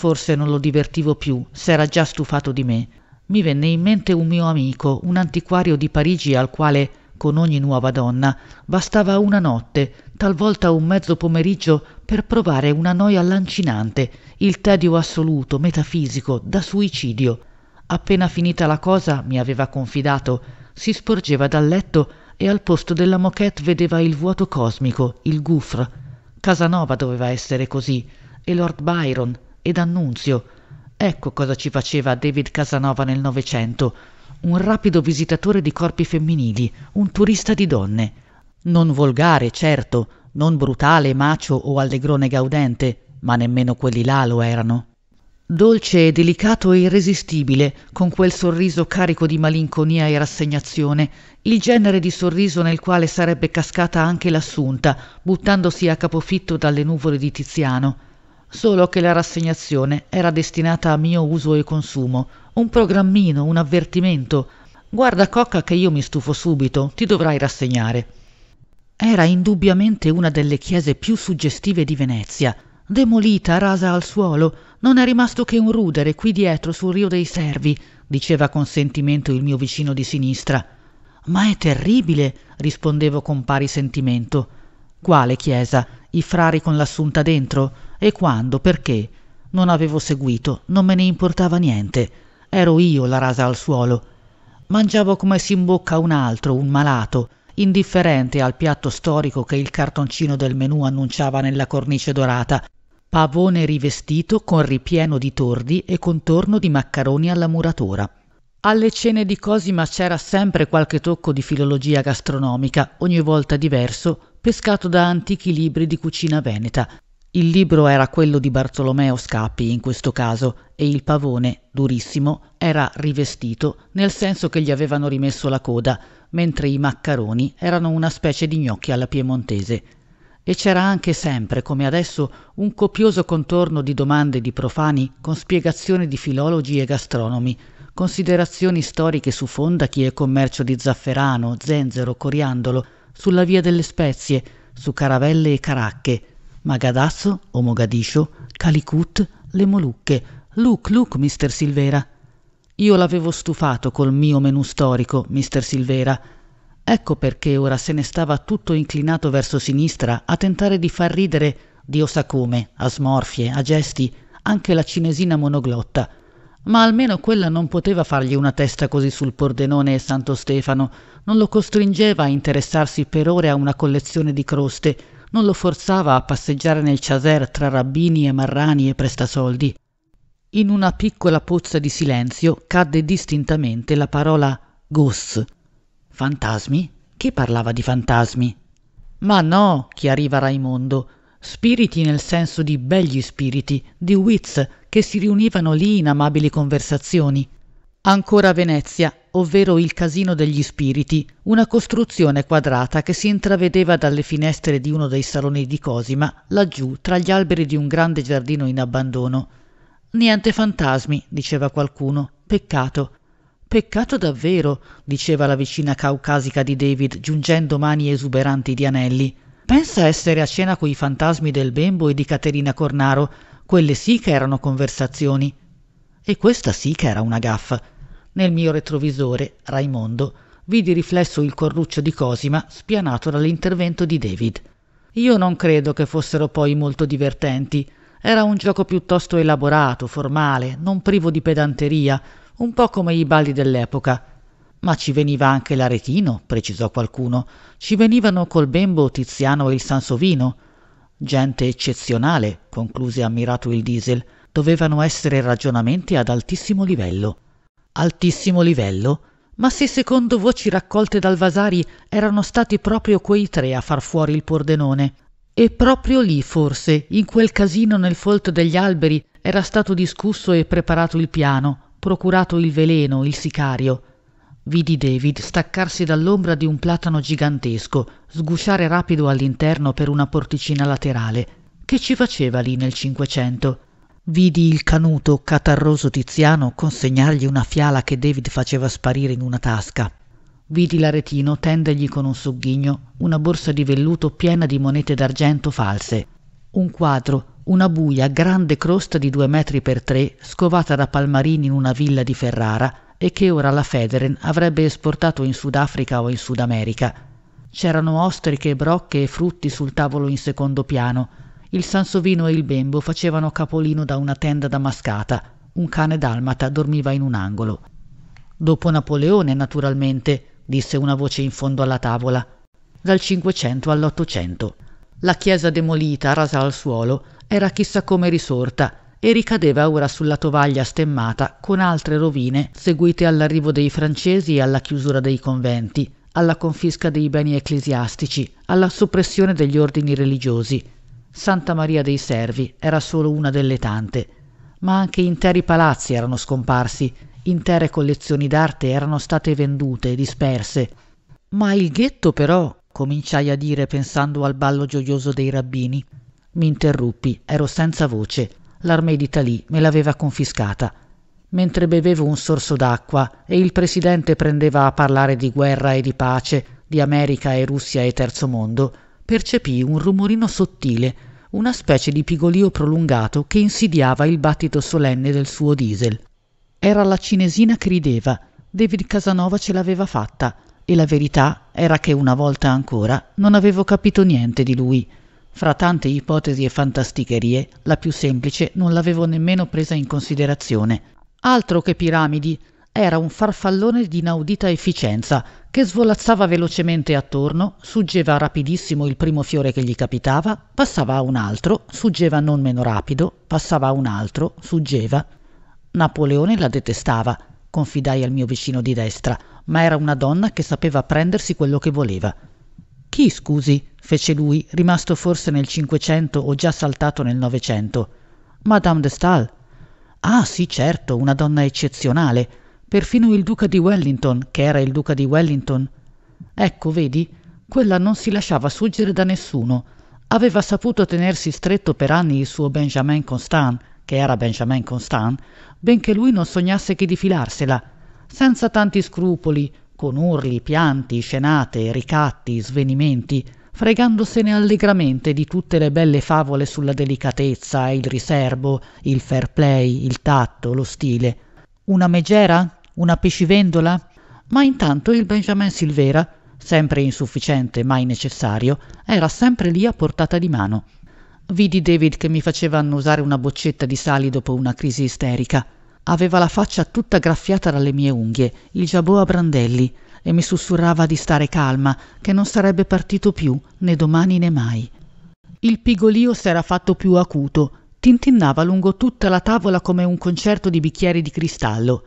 Forse non lo divertivo più, s'era già stufato di me. Mi venne in mente un mio amico, un antiquario di Parigi al quale, con ogni nuova donna, bastava una notte, talvolta un mezzo pomeriggio, per provare una noia lancinante, il tedio assoluto, metafisico, da suicidio. Appena finita la cosa, mi aveva confidato, si sporgeva dal letto e al posto della moquette vedeva il vuoto cosmico, il gouffre. Casanova doveva essere così, e Lord Byron, ed Annunzio. Ecco cosa ci faceva David Casanova nel Novecento. Un rapido visitatore di corpi femminili, un turista di donne. Non volgare, certo, non brutale, macio o allegrone gaudente, ma nemmeno quelli là lo erano. Dolce, delicato e irresistibile, con quel sorriso carico di malinconia e rassegnazione, il genere di sorriso nel quale sarebbe cascata anche l'assunta, buttandosi a capofitto dalle nuvole di Tiziano solo che la rassegnazione era destinata a mio uso e consumo, un programmino, un avvertimento. Guarda cocca che io mi stufo subito, ti dovrai rassegnare. Era indubbiamente una delle chiese più suggestive di Venezia, demolita, rasa al suolo, non è rimasto che un rudere qui dietro sul Rio dei Servi, diceva con sentimento il mio vicino di sinistra. Ma è terribile, rispondevo con pari sentimento. Quale chiesa? I frari con l'assunta dentro? e quando, perché. Non avevo seguito, non me ne importava niente. Ero io la rasa al suolo. Mangiavo come si imbocca un altro, un malato, indifferente al piatto storico che il cartoncino del menù annunciava nella cornice dorata. Pavone rivestito con ripieno di tordi e contorno di maccaroni alla muratura. Alle cene di Cosima c'era sempre qualche tocco di filologia gastronomica, ogni volta diverso, pescato da antichi libri di cucina veneta, il libro era quello di Bartolomeo Scappi in questo caso e il pavone, durissimo, era rivestito, nel senso che gli avevano rimesso la coda, mentre i maccaroni erano una specie di gnocchi alla piemontese. E c'era anche sempre, come adesso, un copioso contorno di domande di profani con spiegazioni di filologi e gastronomi, considerazioni storiche su fondachi e commercio di zafferano, zenzero, coriandolo, sulla via delle spezie, su caravelle e caracche, Magadazzo o Mogadiscio, Calicut, le Molucche. Look, look, mister Silvera. Io l'avevo stufato col mio menù storico, mister Silvera. Ecco perché ora se ne stava tutto inclinato verso sinistra a tentare di far ridere, Dio sa come, a smorfie, a gesti, anche la cinesina monoglotta. Ma almeno quella non poteva fargli una testa così sul Pordenone e Santo Stefano, non lo costringeva a interessarsi per ore a una collezione di croste, non lo forzava a passeggiare nel chaser tra rabbini e marrani e prestasoldi in una piccola pozza di silenzio cadde distintamente la parola goss fantasmi chi parlava di fantasmi ma no chiariva raimondo spiriti nel senso di begli spiriti di wits che si riunivano lì in amabili conversazioni ancora a venezia ovvero il Casino degli Spiriti, una costruzione quadrata che si intravedeva dalle finestre di uno dei saloni di Cosima, laggiù tra gli alberi di un grande giardino in abbandono. Niente fantasmi, diceva qualcuno. Peccato. Peccato davvero, diceva la vicina caucasica di David, giungendo mani esuberanti di anelli. Pensa essere a cena coi fantasmi del Bembo e di Caterina Cornaro. Quelle sì che erano conversazioni. E questa sì che era una gaffa nel mio retrovisore, Raimondo, vidi riflesso il corruccio di Cosima spianato dall'intervento di David. Io non credo che fossero poi molto divertenti. Era un gioco piuttosto elaborato, formale, non privo di pedanteria, un po' come i balli dell'epoca. Ma ci veniva anche l'aretino, precisò qualcuno. Ci venivano col bembo Tiziano e il Sansovino. Gente eccezionale, concluse ammirato il Diesel. Dovevano essere ragionamenti ad altissimo livello altissimo livello ma se secondo voci raccolte dal vasari erano stati proprio quei tre a far fuori il pordenone e proprio lì forse in quel casino nel folto degli alberi era stato discusso e preparato il piano procurato il veleno il sicario vidi david staccarsi dall'ombra di un platano gigantesco sgusciare rapido all'interno per una porticina laterale che ci faceva lì nel cinquecento vidi il canuto catarroso tiziano consegnargli una fiala che david faceva sparire in una tasca vidi l'aretino tendergli con un sogghigno una borsa di velluto piena di monete d'argento false un quadro una buia grande crosta di due metri per tre scovata da palmarini in una villa di ferrara e che ora la federen avrebbe esportato in sudafrica o in sudamerica c'erano ostriche brocche e frutti sul tavolo in secondo piano il Sansovino e il Bembo facevano capolino da una tenda damascata. Un cane dalmata dormiva in un angolo. Dopo Napoleone, naturalmente, disse una voce in fondo alla tavola. Dal Cinquecento all'Ottocento. La chiesa demolita, rasa al suolo, era chissà come risorta e ricadeva ora sulla tovaglia stemmata con altre rovine seguite all'arrivo dei francesi e alla chiusura dei conventi, alla confisca dei beni ecclesiastici, alla soppressione degli ordini religiosi, Santa Maria dei Servi era solo una delle tante, ma anche interi palazzi erano scomparsi, intere collezioni d'arte erano state vendute e disperse. Ma il ghetto però, cominciai a dire pensando al ballo gioioso dei rabbini. Mi interruppi, ero senza voce. di Talì me l'aveva confiscata. Mentre bevevo un sorso d'acqua e il presidente prendeva a parlare di guerra e di pace, di America e Russia e Terzo Mondo, percepii un rumorino sottile una specie di pigolio prolungato che insidiava il battito solenne del suo diesel. Era la cinesina che rideva, David Casanova ce l'aveva fatta, e la verità era che una volta ancora non avevo capito niente di lui. Fra tante ipotesi e fantasticherie, la più semplice non l'avevo nemmeno presa in considerazione. Altro che piramidi! era un farfallone di inaudita efficienza che svolazzava velocemente attorno suggeva rapidissimo il primo fiore che gli capitava passava a un altro suggeva non meno rapido passava a un altro suggeva napoleone la detestava confidai al mio vicino di destra ma era una donna che sapeva prendersi quello che voleva chi scusi fece lui rimasto forse nel cinquecento o già saltato nel novecento madame de staël ah sì certo una donna eccezionale perfino il duca di Wellington, che era il duca di Wellington. Ecco, vedi, quella non si lasciava sfuggire da nessuno. Aveva saputo tenersi stretto per anni il suo Benjamin Constant, che era Benjamin Constant, benché lui non sognasse che di filarsela, senza tanti scrupoli, con urli, pianti, scenate, ricatti, svenimenti, fregandosene allegramente di tutte le belle favole sulla delicatezza, il riserbo, il fair play, il tatto, lo stile. Una megera una pescivendola? Ma intanto il Benjamin Silvera, sempre insufficiente, mai necessario, era sempre lì a portata di mano. Vidi David che mi faceva annusare una boccetta di sali dopo una crisi isterica. Aveva la faccia tutta graffiata dalle mie unghie, il giaboa a brandelli, e mi sussurrava di stare calma, che non sarebbe partito più, né domani né mai. Il pigolio s'era fatto più acuto, tintinnava lungo tutta la tavola come un concerto di bicchieri di cristallo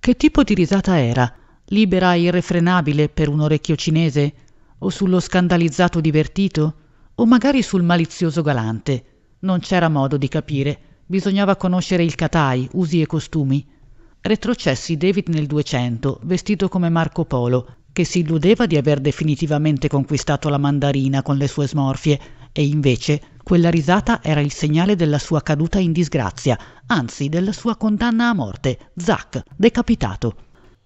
che tipo di risata era libera e irrefrenabile per un orecchio cinese o sullo scandalizzato divertito o magari sul malizioso galante non c'era modo di capire bisognava conoscere il catai usi e costumi retrocessi david nel duecento vestito come marco polo che si illudeva di aver definitivamente conquistato la mandarina con le sue smorfie e invece quella risata era il segnale della sua caduta in disgrazia, anzi della sua condanna a morte, Zac, decapitato.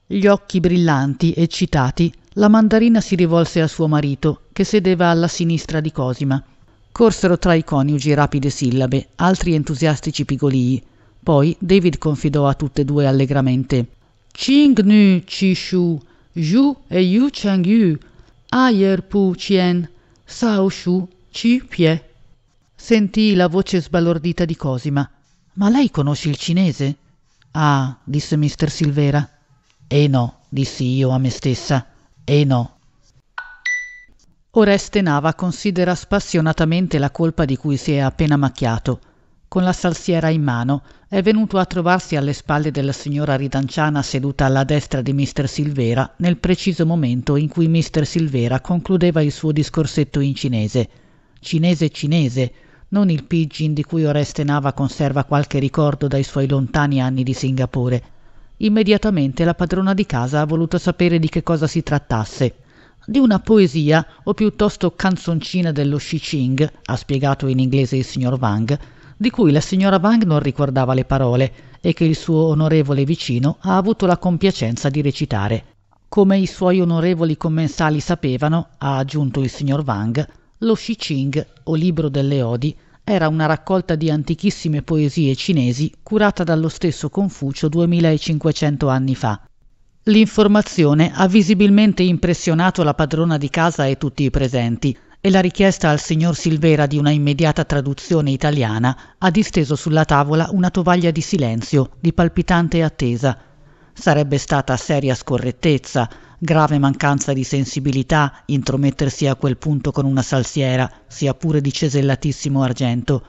Gli occhi brillanti, eccitati, la mandarina si rivolse a suo marito, che sedeva alla sinistra di Cosima. Corsero tra i coniugi rapide sillabe, altri entusiastici pigolii. Poi David confidò a tutte e due allegramente. Ching nu chi shu, ju e yu chang yu, ayer pu qian, sao shu chi pie sentii la voce sbalordita di cosima ma lei conosce il cinese ah disse mister silvera E no dissi io a me stessa E no oreste nava considera spassionatamente la colpa di cui si è appena macchiato con la salsiera in mano è venuto a trovarsi alle spalle della signora ridanciana seduta alla destra di mister silvera nel preciso momento in cui mister silvera concludeva il suo discorsetto in cinese cinese cinese non il pidgin di cui Oreste Nava conserva qualche ricordo dai suoi lontani anni di Singapore. Immediatamente la padrona di casa ha voluto sapere di che cosa si trattasse. Di una poesia, o piuttosto canzoncina dello Xi Ching, ha spiegato in inglese il signor Wang, di cui la signora Wang non ricordava le parole e che il suo onorevole vicino ha avuto la compiacenza di recitare. Come i suoi onorevoli commensali sapevano, ha aggiunto il signor Wang, lo Xi Qing, o Libro delle Odi, era una raccolta di antichissime poesie cinesi curata dallo stesso Confucio 2500 anni fa. L'informazione ha visibilmente impressionato la padrona di casa e tutti i presenti, e la richiesta al signor Silvera di una immediata traduzione italiana ha disteso sulla tavola una tovaglia di silenzio, di palpitante attesa. Sarebbe stata seria scorrettezza grave mancanza di sensibilità intromettersi a quel punto con una salsiera, sia pure di cesellatissimo argento.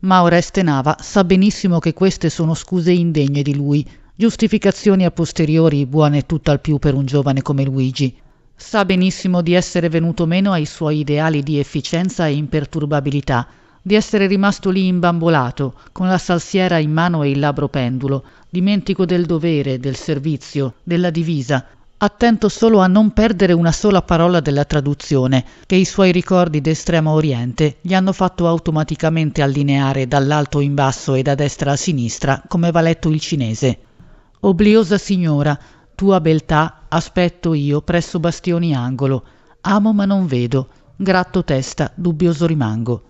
Ma Oreste Nava sa benissimo che queste sono scuse indegne di lui, giustificazioni a posteriori buone tutt'al più per un giovane come Luigi. Sa benissimo di essere venuto meno ai suoi ideali di efficienza e imperturbabilità, di essere rimasto lì imbambolato, con la salsiera in mano e il labbro pendulo, dimentico del dovere, del servizio, della divisa, attento solo a non perdere una sola parola della traduzione, che i suoi ricordi d'estremo oriente gli hanno fatto automaticamente allineare dall'alto in basso e da destra a sinistra come va letto il cinese. Obliosa signora, tua beltà aspetto io presso bastioni angolo, amo ma non vedo, gratto testa, dubbioso rimango.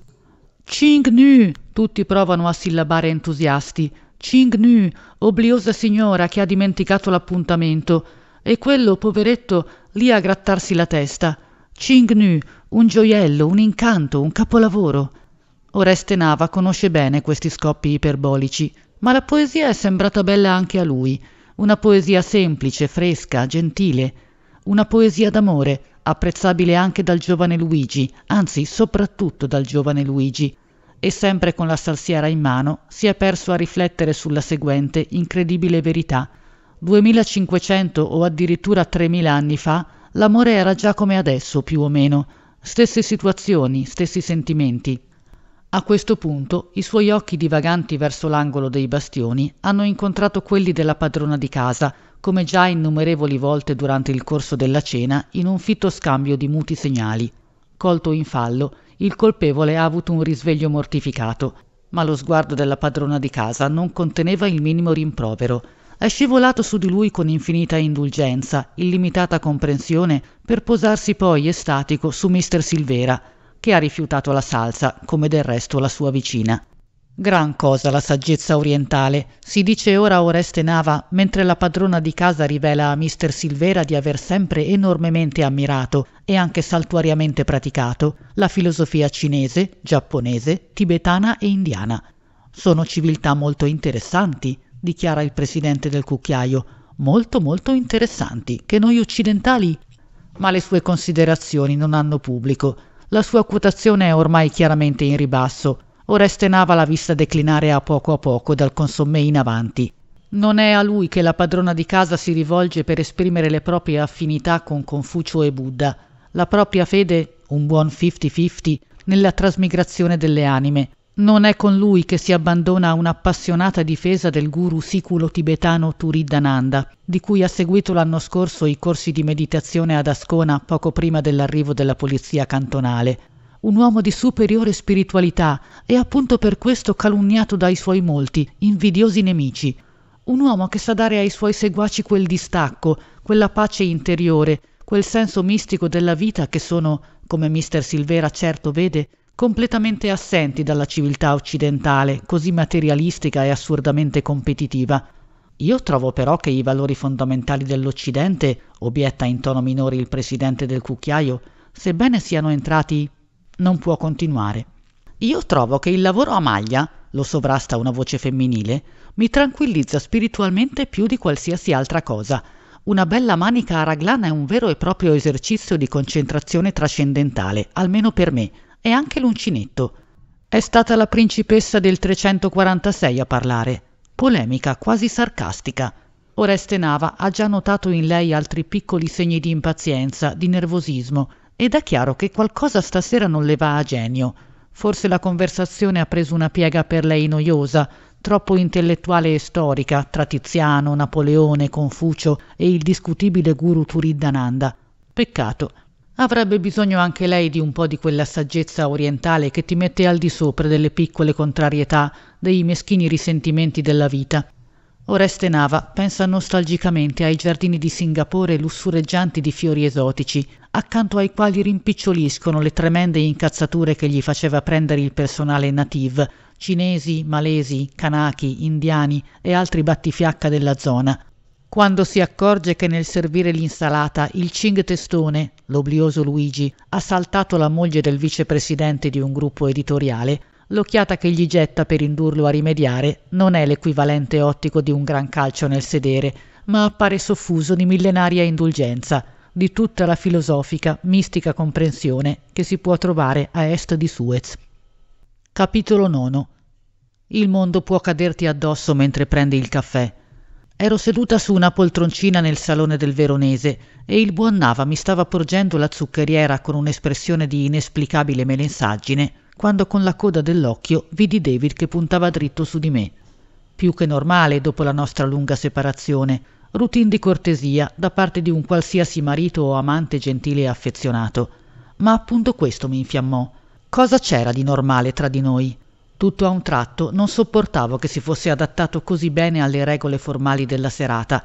Ching Nu! Tutti provano a sillabare entusiasti. Ching Nu, obliosa signora che ha dimenticato l'appuntamento e quello poveretto lì a grattarsi la testa cingnu un gioiello un incanto un capolavoro oreste nava conosce bene questi scoppi iperbolici ma la poesia è sembrata bella anche a lui una poesia semplice fresca gentile una poesia d'amore apprezzabile anche dal giovane Luigi, anzi soprattutto dal giovane Luigi. E sempre con la salsiera in mano si è perso a riflettere sulla seguente incredibile verità. 2500 o addirittura 3000 anni fa, l'amore era già come adesso più o meno, stesse situazioni, stessi sentimenti. A questo punto i suoi occhi divaganti verso l'angolo dei bastioni hanno incontrato quelli della padrona di casa, come già innumerevoli volte durante il corso della cena in un fitto scambio di muti segnali. Colto in fallo, il colpevole ha avuto un risveglio mortificato, ma lo sguardo della padrona di casa non conteneva il minimo rimprovero è scivolato su di lui con infinita indulgenza, illimitata comprensione, per posarsi poi estatico su Mr. Silvera, che ha rifiutato la salsa, come del resto la sua vicina. Gran cosa la saggezza orientale, si dice ora Oreste Nava, mentre la padrona di casa rivela a Mr. Silvera di aver sempre enormemente ammirato e anche saltuariamente praticato la filosofia cinese, giapponese, tibetana e indiana. Sono civiltà molto interessanti, dichiara il presidente del cucchiaio, molto molto interessanti che noi occidentali ma le sue considerazioni non hanno pubblico la sua quotazione è ormai chiaramente in ribasso oreste nava la vista declinare a poco a poco dal consommé in avanti non è a lui che la padrona di casa si rivolge per esprimere le proprie affinità con confucio e buddha la propria fede un buon 50-50, nella trasmigrazione delle anime non è con lui che si abbandona a un'appassionata difesa del guru siculo tibetano Turiddananda, di cui ha seguito l'anno scorso i corsi di meditazione ad Ascona poco prima dell'arrivo della polizia cantonale. Un uomo di superiore spiritualità e appunto per questo calunniato dai suoi molti, invidiosi nemici. Un uomo che sa dare ai suoi seguaci quel distacco, quella pace interiore, quel senso mistico della vita che sono, come mister Silvera certo vede, completamente assenti dalla civiltà occidentale, così materialistica e assurdamente competitiva. Io trovo però che i valori fondamentali dell'Occidente, obietta in tono minore il presidente del cucchiaio, sebbene siano entrati, non può continuare. Io trovo che il lavoro a maglia, lo sovrasta una voce femminile, mi tranquillizza spiritualmente più di qualsiasi altra cosa. Una bella manica a raglana è un vero e proprio esercizio di concentrazione trascendentale, almeno per me e anche l'uncinetto. È stata la principessa del 346 a parlare, polemica, quasi sarcastica. Oreste Nava ha già notato in lei altri piccoli segni di impazienza, di nervosismo, ed è chiaro che qualcosa stasera non le va a genio. Forse la conversazione ha preso una piega per lei noiosa, troppo intellettuale e storica, tra Tiziano, Napoleone, Confucio e il discutibile guru Turiddananda. Peccato, Avrebbe bisogno anche lei di un po' di quella saggezza orientale che ti mette al di sopra delle piccole contrarietà, dei meschini risentimenti della vita. Oreste Nava pensa nostalgicamente ai giardini di Singapore lussureggianti di fiori esotici, accanto ai quali rimpiccioliscono le tremende incazzature che gli faceva prendere il personale native, cinesi, malesi, kanaki, indiani e altri battifiacca della zona quando si accorge che nel servire l'insalata il Cing Testone, l'oblioso Luigi, ha saltato la moglie del vicepresidente di un gruppo editoriale, l'occhiata che gli getta per indurlo a rimediare non è l'equivalente ottico di un gran calcio nel sedere, ma appare soffuso di millenaria indulgenza, di tutta la filosofica, mistica comprensione che si può trovare a est di Suez. Capitolo 9 Il mondo può caderti addosso mentre prendi il caffè, Ero seduta su una poltroncina nel salone del Veronese e il buon Nava mi stava porgendo la zuccheriera con un'espressione di inesplicabile melensaggine quando con la coda dell'occhio vidi David che puntava dritto su di me. Più che normale dopo la nostra lunga separazione, routine di cortesia da parte di un qualsiasi marito o amante gentile e affezionato. Ma appunto questo mi infiammò. Cosa c'era di normale tra di noi? tutto a un tratto non sopportavo che si fosse adattato così bene alle regole formali della serata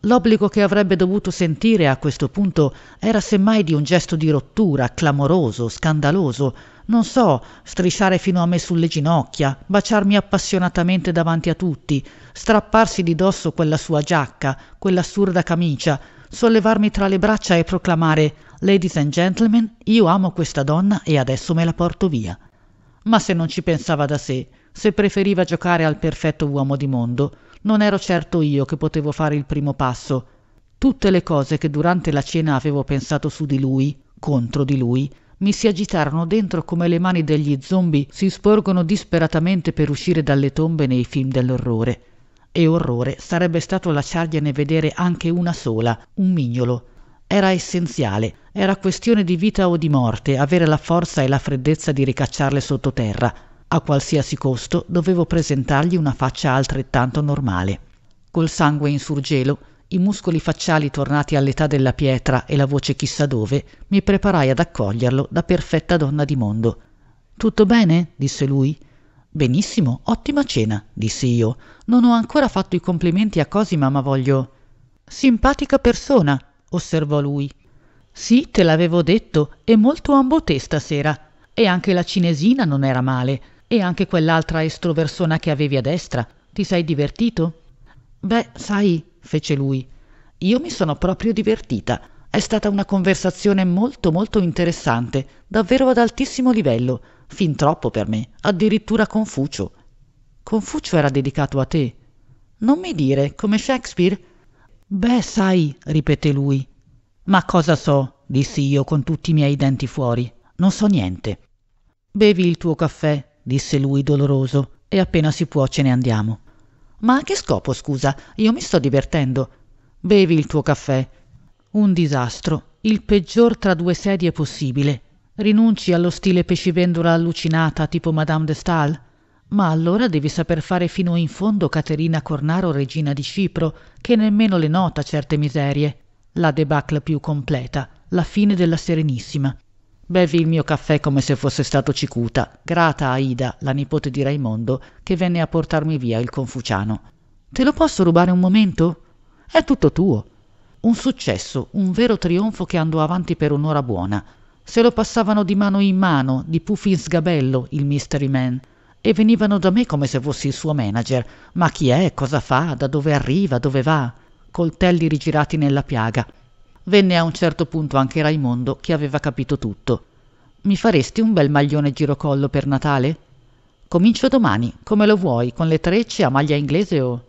l'obbligo che avrebbe dovuto sentire a questo punto era semmai di un gesto di rottura clamoroso scandaloso non so strisciare fino a me sulle ginocchia baciarmi appassionatamente davanti a tutti strapparsi di dosso quella sua giacca quell'assurda camicia sollevarmi tra le braccia e proclamare ladies and gentlemen io amo questa donna e adesso me la porto via ma se non ci pensava da sé se preferiva giocare al perfetto uomo di mondo non ero certo io che potevo fare il primo passo tutte le cose che durante la cena avevo pensato su di lui contro di lui mi si agitarono dentro come le mani degli zombie si sporgono disperatamente per uscire dalle tombe nei film dell'orrore e orrore sarebbe stato lasciargliene vedere anche una sola un mignolo era essenziale era questione di vita o di morte avere la forza e la freddezza di ricacciarle sottoterra. A qualsiasi costo dovevo presentargli una faccia altrettanto normale. Col sangue in surgelo, i muscoli facciali tornati all'età della pietra e la voce chissà dove, mi preparai ad accoglierlo da perfetta donna di mondo. Tutto bene? disse lui. Benissimo, ottima cena, dissi io. Non ho ancora fatto i complimenti a Cosima, ma voglio. Simpatica persona, osservò lui sì te l'avevo detto è molto ambotè stasera e anche la cinesina non era male e anche quell'altra estroversona che avevi a destra ti sei divertito beh sai fece lui io mi sono proprio divertita è stata una conversazione molto molto interessante davvero ad altissimo livello fin troppo per me addirittura confucio confucio era dedicato a te non mi dire come shakespeare beh sai ripeté lui ma cosa so dissi io con tutti i miei denti fuori non so niente bevi il tuo caffè disse lui doloroso e appena si può ce ne andiamo ma a che scopo scusa io mi sto divertendo bevi il tuo caffè un disastro il peggior tra due sedie possibile rinunci allo stile pescivendola allucinata tipo madame de stael ma allora devi saper fare fino in fondo caterina cornaro regina di cipro che nemmeno le nota certe miserie la debacle più completa, la fine della Serenissima. Bevi il mio caffè come se fosse stato cicuta, grata a Ida, la nipote di Raimondo, che venne a portarmi via il confuciano. Te lo posso rubare un momento? È tutto tuo. Un successo, un vero trionfo che andò avanti per un'ora buona. Se lo passavano di mano in mano, di puff in sgabello, il mystery man e venivano da me come se fossi il suo manager. Ma chi è? Cosa fa? Da dove arriva? Dove va? coltelli rigirati nella piaga. Venne a un certo punto anche Raimondo, che aveva capito tutto. Mi faresti un bel maglione girocollo per Natale? Comincio domani, come lo vuoi, con le trecce a maglia inglese o...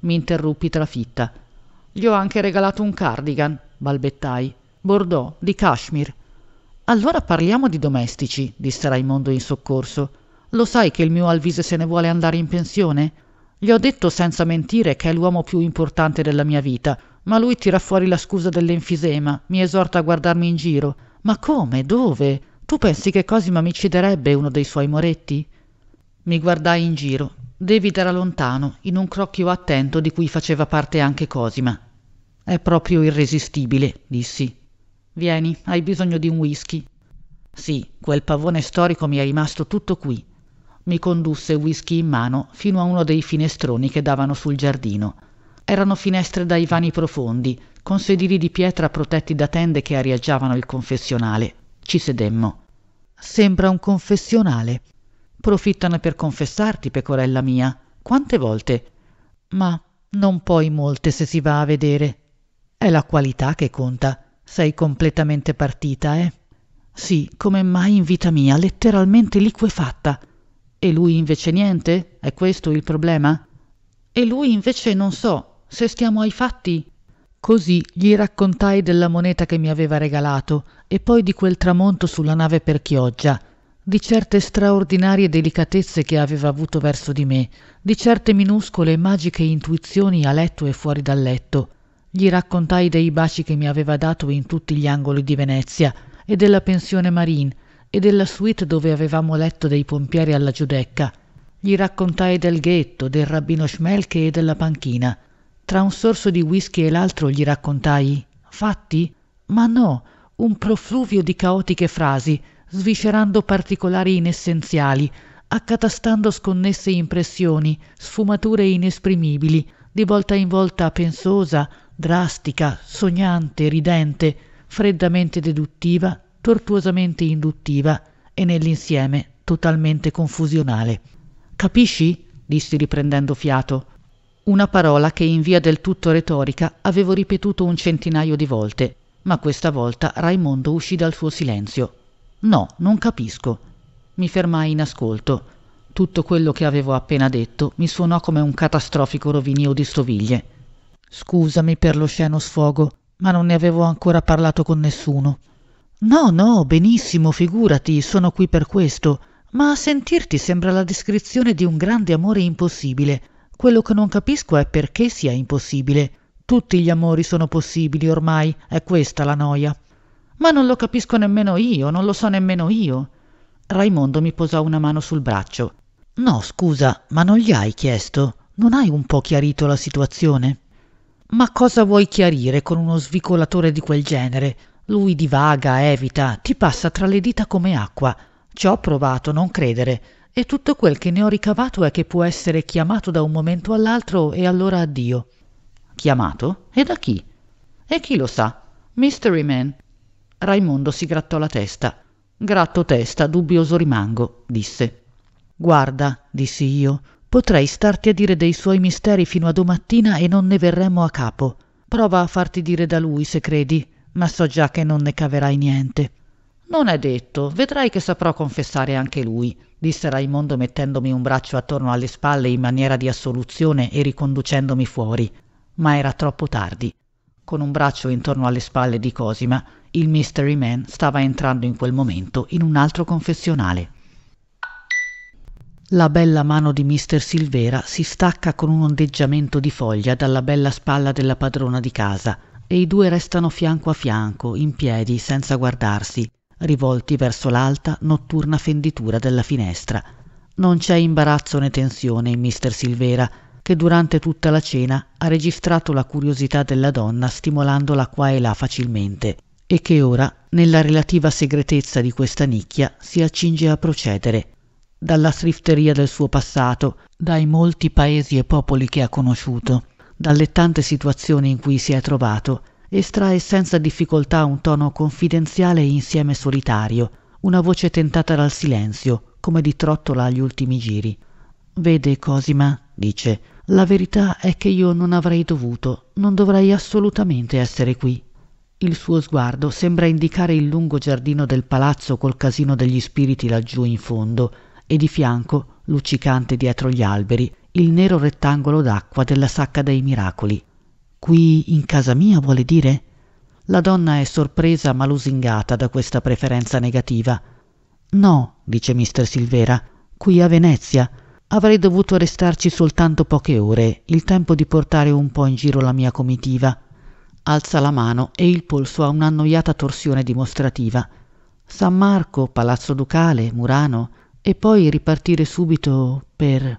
Mi interruppi trafitta. Gli ho anche regalato un cardigan, balbettai. Bordeaux, di Kashmir. Allora parliamo di domestici, disse Raimondo in soccorso. Lo sai che il mio Alvise se ne vuole andare in pensione? Gli ho detto senza mentire che è l'uomo più importante della mia vita, ma lui tira fuori la scusa dell'enfisema, mi esorta a guardarmi in giro. Ma come? Dove? Tu pensi che Cosima mi ucciderebbe uno dei suoi moretti? Mi guardai in giro. David era lontano, in un crocchio attento di cui faceva parte anche Cosima. È proprio irresistibile, dissi. Vieni, hai bisogno di un whisky. Sì, quel pavone storico mi è rimasto tutto qui mi condusse whisky in mano fino a uno dei finestroni che davano sul giardino erano finestre dai vani profondi con sedili di pietra protetti da tende che arieggiavano il confessionale ci sedemmo sembra un confessionale profittane per confessarti pecorella mia quante volte ma non poi molte se si va a vedere è la qualità che conta sei completamente partita eh sì come mai in vita mia letteralmente liquefatta e lui invece niente? È questo il problema? E lui invece non so, se stiamo ai fatti. Così gli raccontai della moneta che mi aveva regalato e poi di quel tramonto sulla nave per Chioggia, di certe straordinarie delicatezze che aveva avuto verso di me, di certe minuscole e magiche intuizioni a letto e fuori dal letto. Gli raccontai dei baci che mi aveva dato in tutti gli angoli di Venezia e della pensione Marine e della suite dove avevamo letto dei pompieri alla giudecca. Gli raccontai del ghetto, del rabbino Schmelke e della panchina. Tra un sorso di whisky e l'altro gli raccontai fatti? Ma no, un profluvio di caotiche frasi, sviscerando particolari inessenziali, accatastando sconnesse impressioni, sfumature inesprimibili, di volta in volta pensosa, drastica, sognante, ridente, freddamente deduttiva, tortuosamente induttiva e nell'insieme totalmente confusionale. Capisci? dissi riprendendo fiato. Una parola che in via del tutto retorica avevo ripetuto un centinaio di volte, ma questa volta Raimondo uscì dal suo silenzio. No, non capisco. Mi fermai in ascolto. Tutto quello che avevo appena detto mi suonò come un catastrofico rovinio di stoviglie. Scusami per lo sceno sfogo, ma non ne avevo ancora parlato con nessuno no no benissimo figurati sono qui per questo ma a sentirti sembra la descrizione di un grande amore impossibile quello che non capisco è perché sia impossibile tutti gli amori sono possibili ormai è questa la noia. ma non lo capisco nemmeno io non lo so nemmeno io raimondo mi posò una mano sul braccio no scusa ma non gli hai chiesto non hai un po chiarito la situazione ma cosa vuoi chiarire con uno svicolatore di quel genere lui divaga evita ti passa tra le dita come acqua ci ho provato non credere e tutto quel che ne ho ricavato è che può essere chiamato da un momento all'altro e allora addio chiamato e da chi e chi lo sa mystery man raimondo si grattò la testa gratto testa dubbioso rimango disse guarda dissi io potrei starti a dire dei suoi misteri fino a domattina e non ne verremmo a capo prova a farti dire da lui se credi ma so già che non ne caverai niente non è detto vedrai che saprò confessare anche lui disse raimondo mettendomi un braccio attorno alle spalle in maniera di assoluzione e riconducendomi fuori ma era troppo tardi con un braccio intorno alle spalle di cosima il mystery man stava entrando in quel momento in un altro confessionale la bella mano di mister silvera si stacca con un ondeggiamento di foglia dalla bella spalla della padrona di casa e i due restano fianco a fianco, in piedi, senza guardarsi, rivolti verso l'alta, notturna fenditura della finestra. Non c'è imbarazzo né tensione in mister Silvera, che durante tutta la cena ha registrato la curiosità della donna stimolandola qua e là facilmente, e che ora, nella relativa segretezza di questa nicchia, si accinge a procedere. Dalla srifteria del suo passato, dai molti paesi e popoli che ha conosciuto, dalle tante situazioni in cui si è trovato, estrae senza difficoltà un tono confidenziale e insieme solitario, una voce tentata dal silenzio, come di trottola agli ultimi giri. Vede Cosima, dice, la verità è che io non avrei dovuto, non dovrei assolutamente essere qui. Il suo sguardo sembra indicare il lungo giardino del palazzo col casino degli spiriti laggiù in fondo e di fianco, luccicante dietro gli alberi, il nero rettangolo d'acqua della sacca dei miracoli. Qui in casa mia vuole dire? La donna è sorpresa ma lusingata da questa preferenza negativa. No, dice mister Silvera, qui a Venezia. Avrei dovuto restarci soltanto poche ore, il tempo di portare un po' in giro la mia comitiva. Alza la mano e il polso ha un'annoiata torsione dimostrativa. San Marco, Palazzo Ducale, Murano, e poi ripartire subito per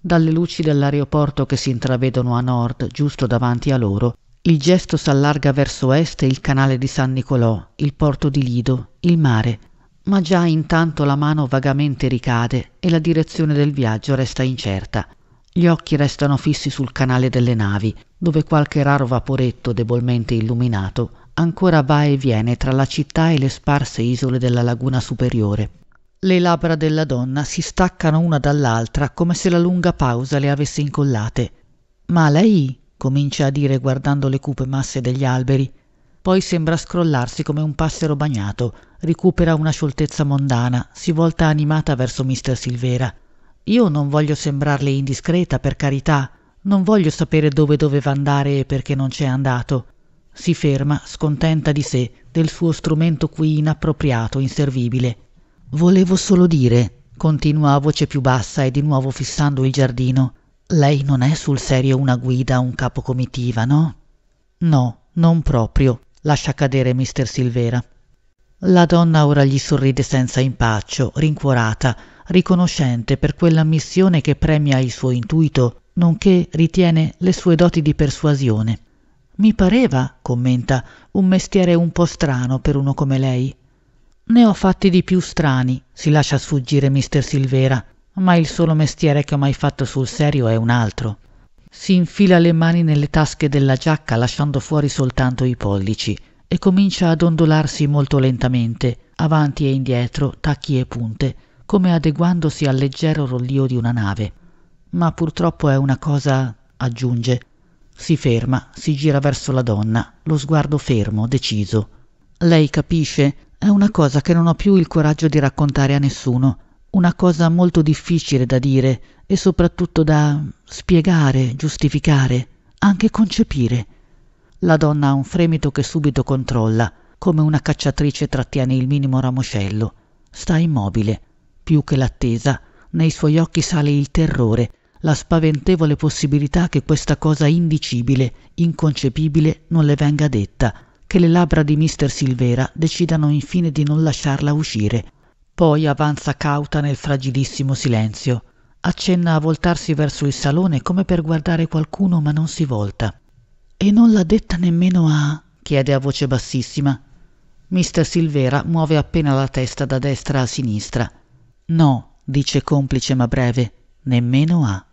dalle luci dell'aeroporto che si intravedono a nord giusto davanti a loro il gesto s'allarga verso est il canale di san nicolò il porto di lido il mare ma già intanto la mano vagamente ricade e la direzione del viaggio resta incerta gli occhi restano fissi sul canale delle navi dove qualche raro vaporetto debolmente illuminato ancora va e viene tra la città e le sparse isole della laguna superiore le labbra della donna si staccano una dall'altra come se la lunga pausa le avesse incollate ma lei comincia a dire guardando le cupe masse degli alberi poi sembra scrollarsi come un passero bagnato recupera una scioltezza mondana si volta animata verso mister silvera io non voglio sembrarle indiscreta per carità non voglio sapere dove doveva andare e perché non c'è andato si ferma scontenta di sé del suo strumento qui inappropriato inservibile volevo solo dire continua a voce più bassa e di nuovo fissando il giardino lei non è sul serio una guida un capo comitiva, no no non proprio lascia cadere mister silvera la donna ora gli sorride senza impaccio rincuorata riconoscente per quella missione che premia il suo intuito nonché ritiene le sue doti di persuasione mi pareva commenta un mestiere un po strano per uno come lei ne ho fatti di più strani si lascia sfuggire Mr. silvera ma il solo mestiere che ho mai fatto sul serio è un altro si infila le mani nelle tasche della giacca lasciando fuori soltanto i pollici e comincia ad ondolarsi molto lentamente avanti e indietro tacchi e punte come adeguandosi al leggero rollio di una nave ma purtroppo è una cosa aggiunge si ferma si gira verso la donna lo sguardo fermo deciso lei capisce è una cosa che non ho più il coraggio di raccontare a nessuno, una cosa molto difficile da dire e soprattutto da spiegare, giustificare, anche concepire. La donna ha un fremito che subito controlla, come una cacciatrice trattiene il minimo ramoscello. Sta immobile, più che l'attesa, nei suoi occhi sale il terrore, la spaventevole possibilità che questa cosa indicibile, inconcepibile, non le venga detta, che le labbra di mister silvera decidano infine di non lasciarla uscire poi avanza cauta nel fragilissimo silenzio accenna a voltarsi verso il salone come per guardare qualcuno ma non si volta e non l'ha detta nemmeno a chiede a voce bassissima mister silvera muove appena la testa da destra a sinistra no dice complice ma breve nemmeno a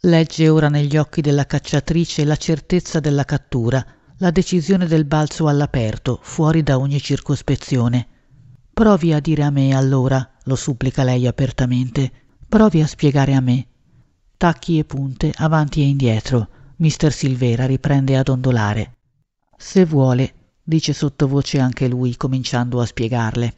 legge ora negli occhi della cacciatrice la certezza della cattura la decisione del balzo all'aperto, fuori da ogni circospezione. Provi a dire a me allora, lo supplica lei apertamente, provi a spiegare a me. Tacchi e punte, avanti e indietro. Mister Silvera riprende ad ondolare. Se vuole, dice sottovoce anche lui, cominciando a spiegarle.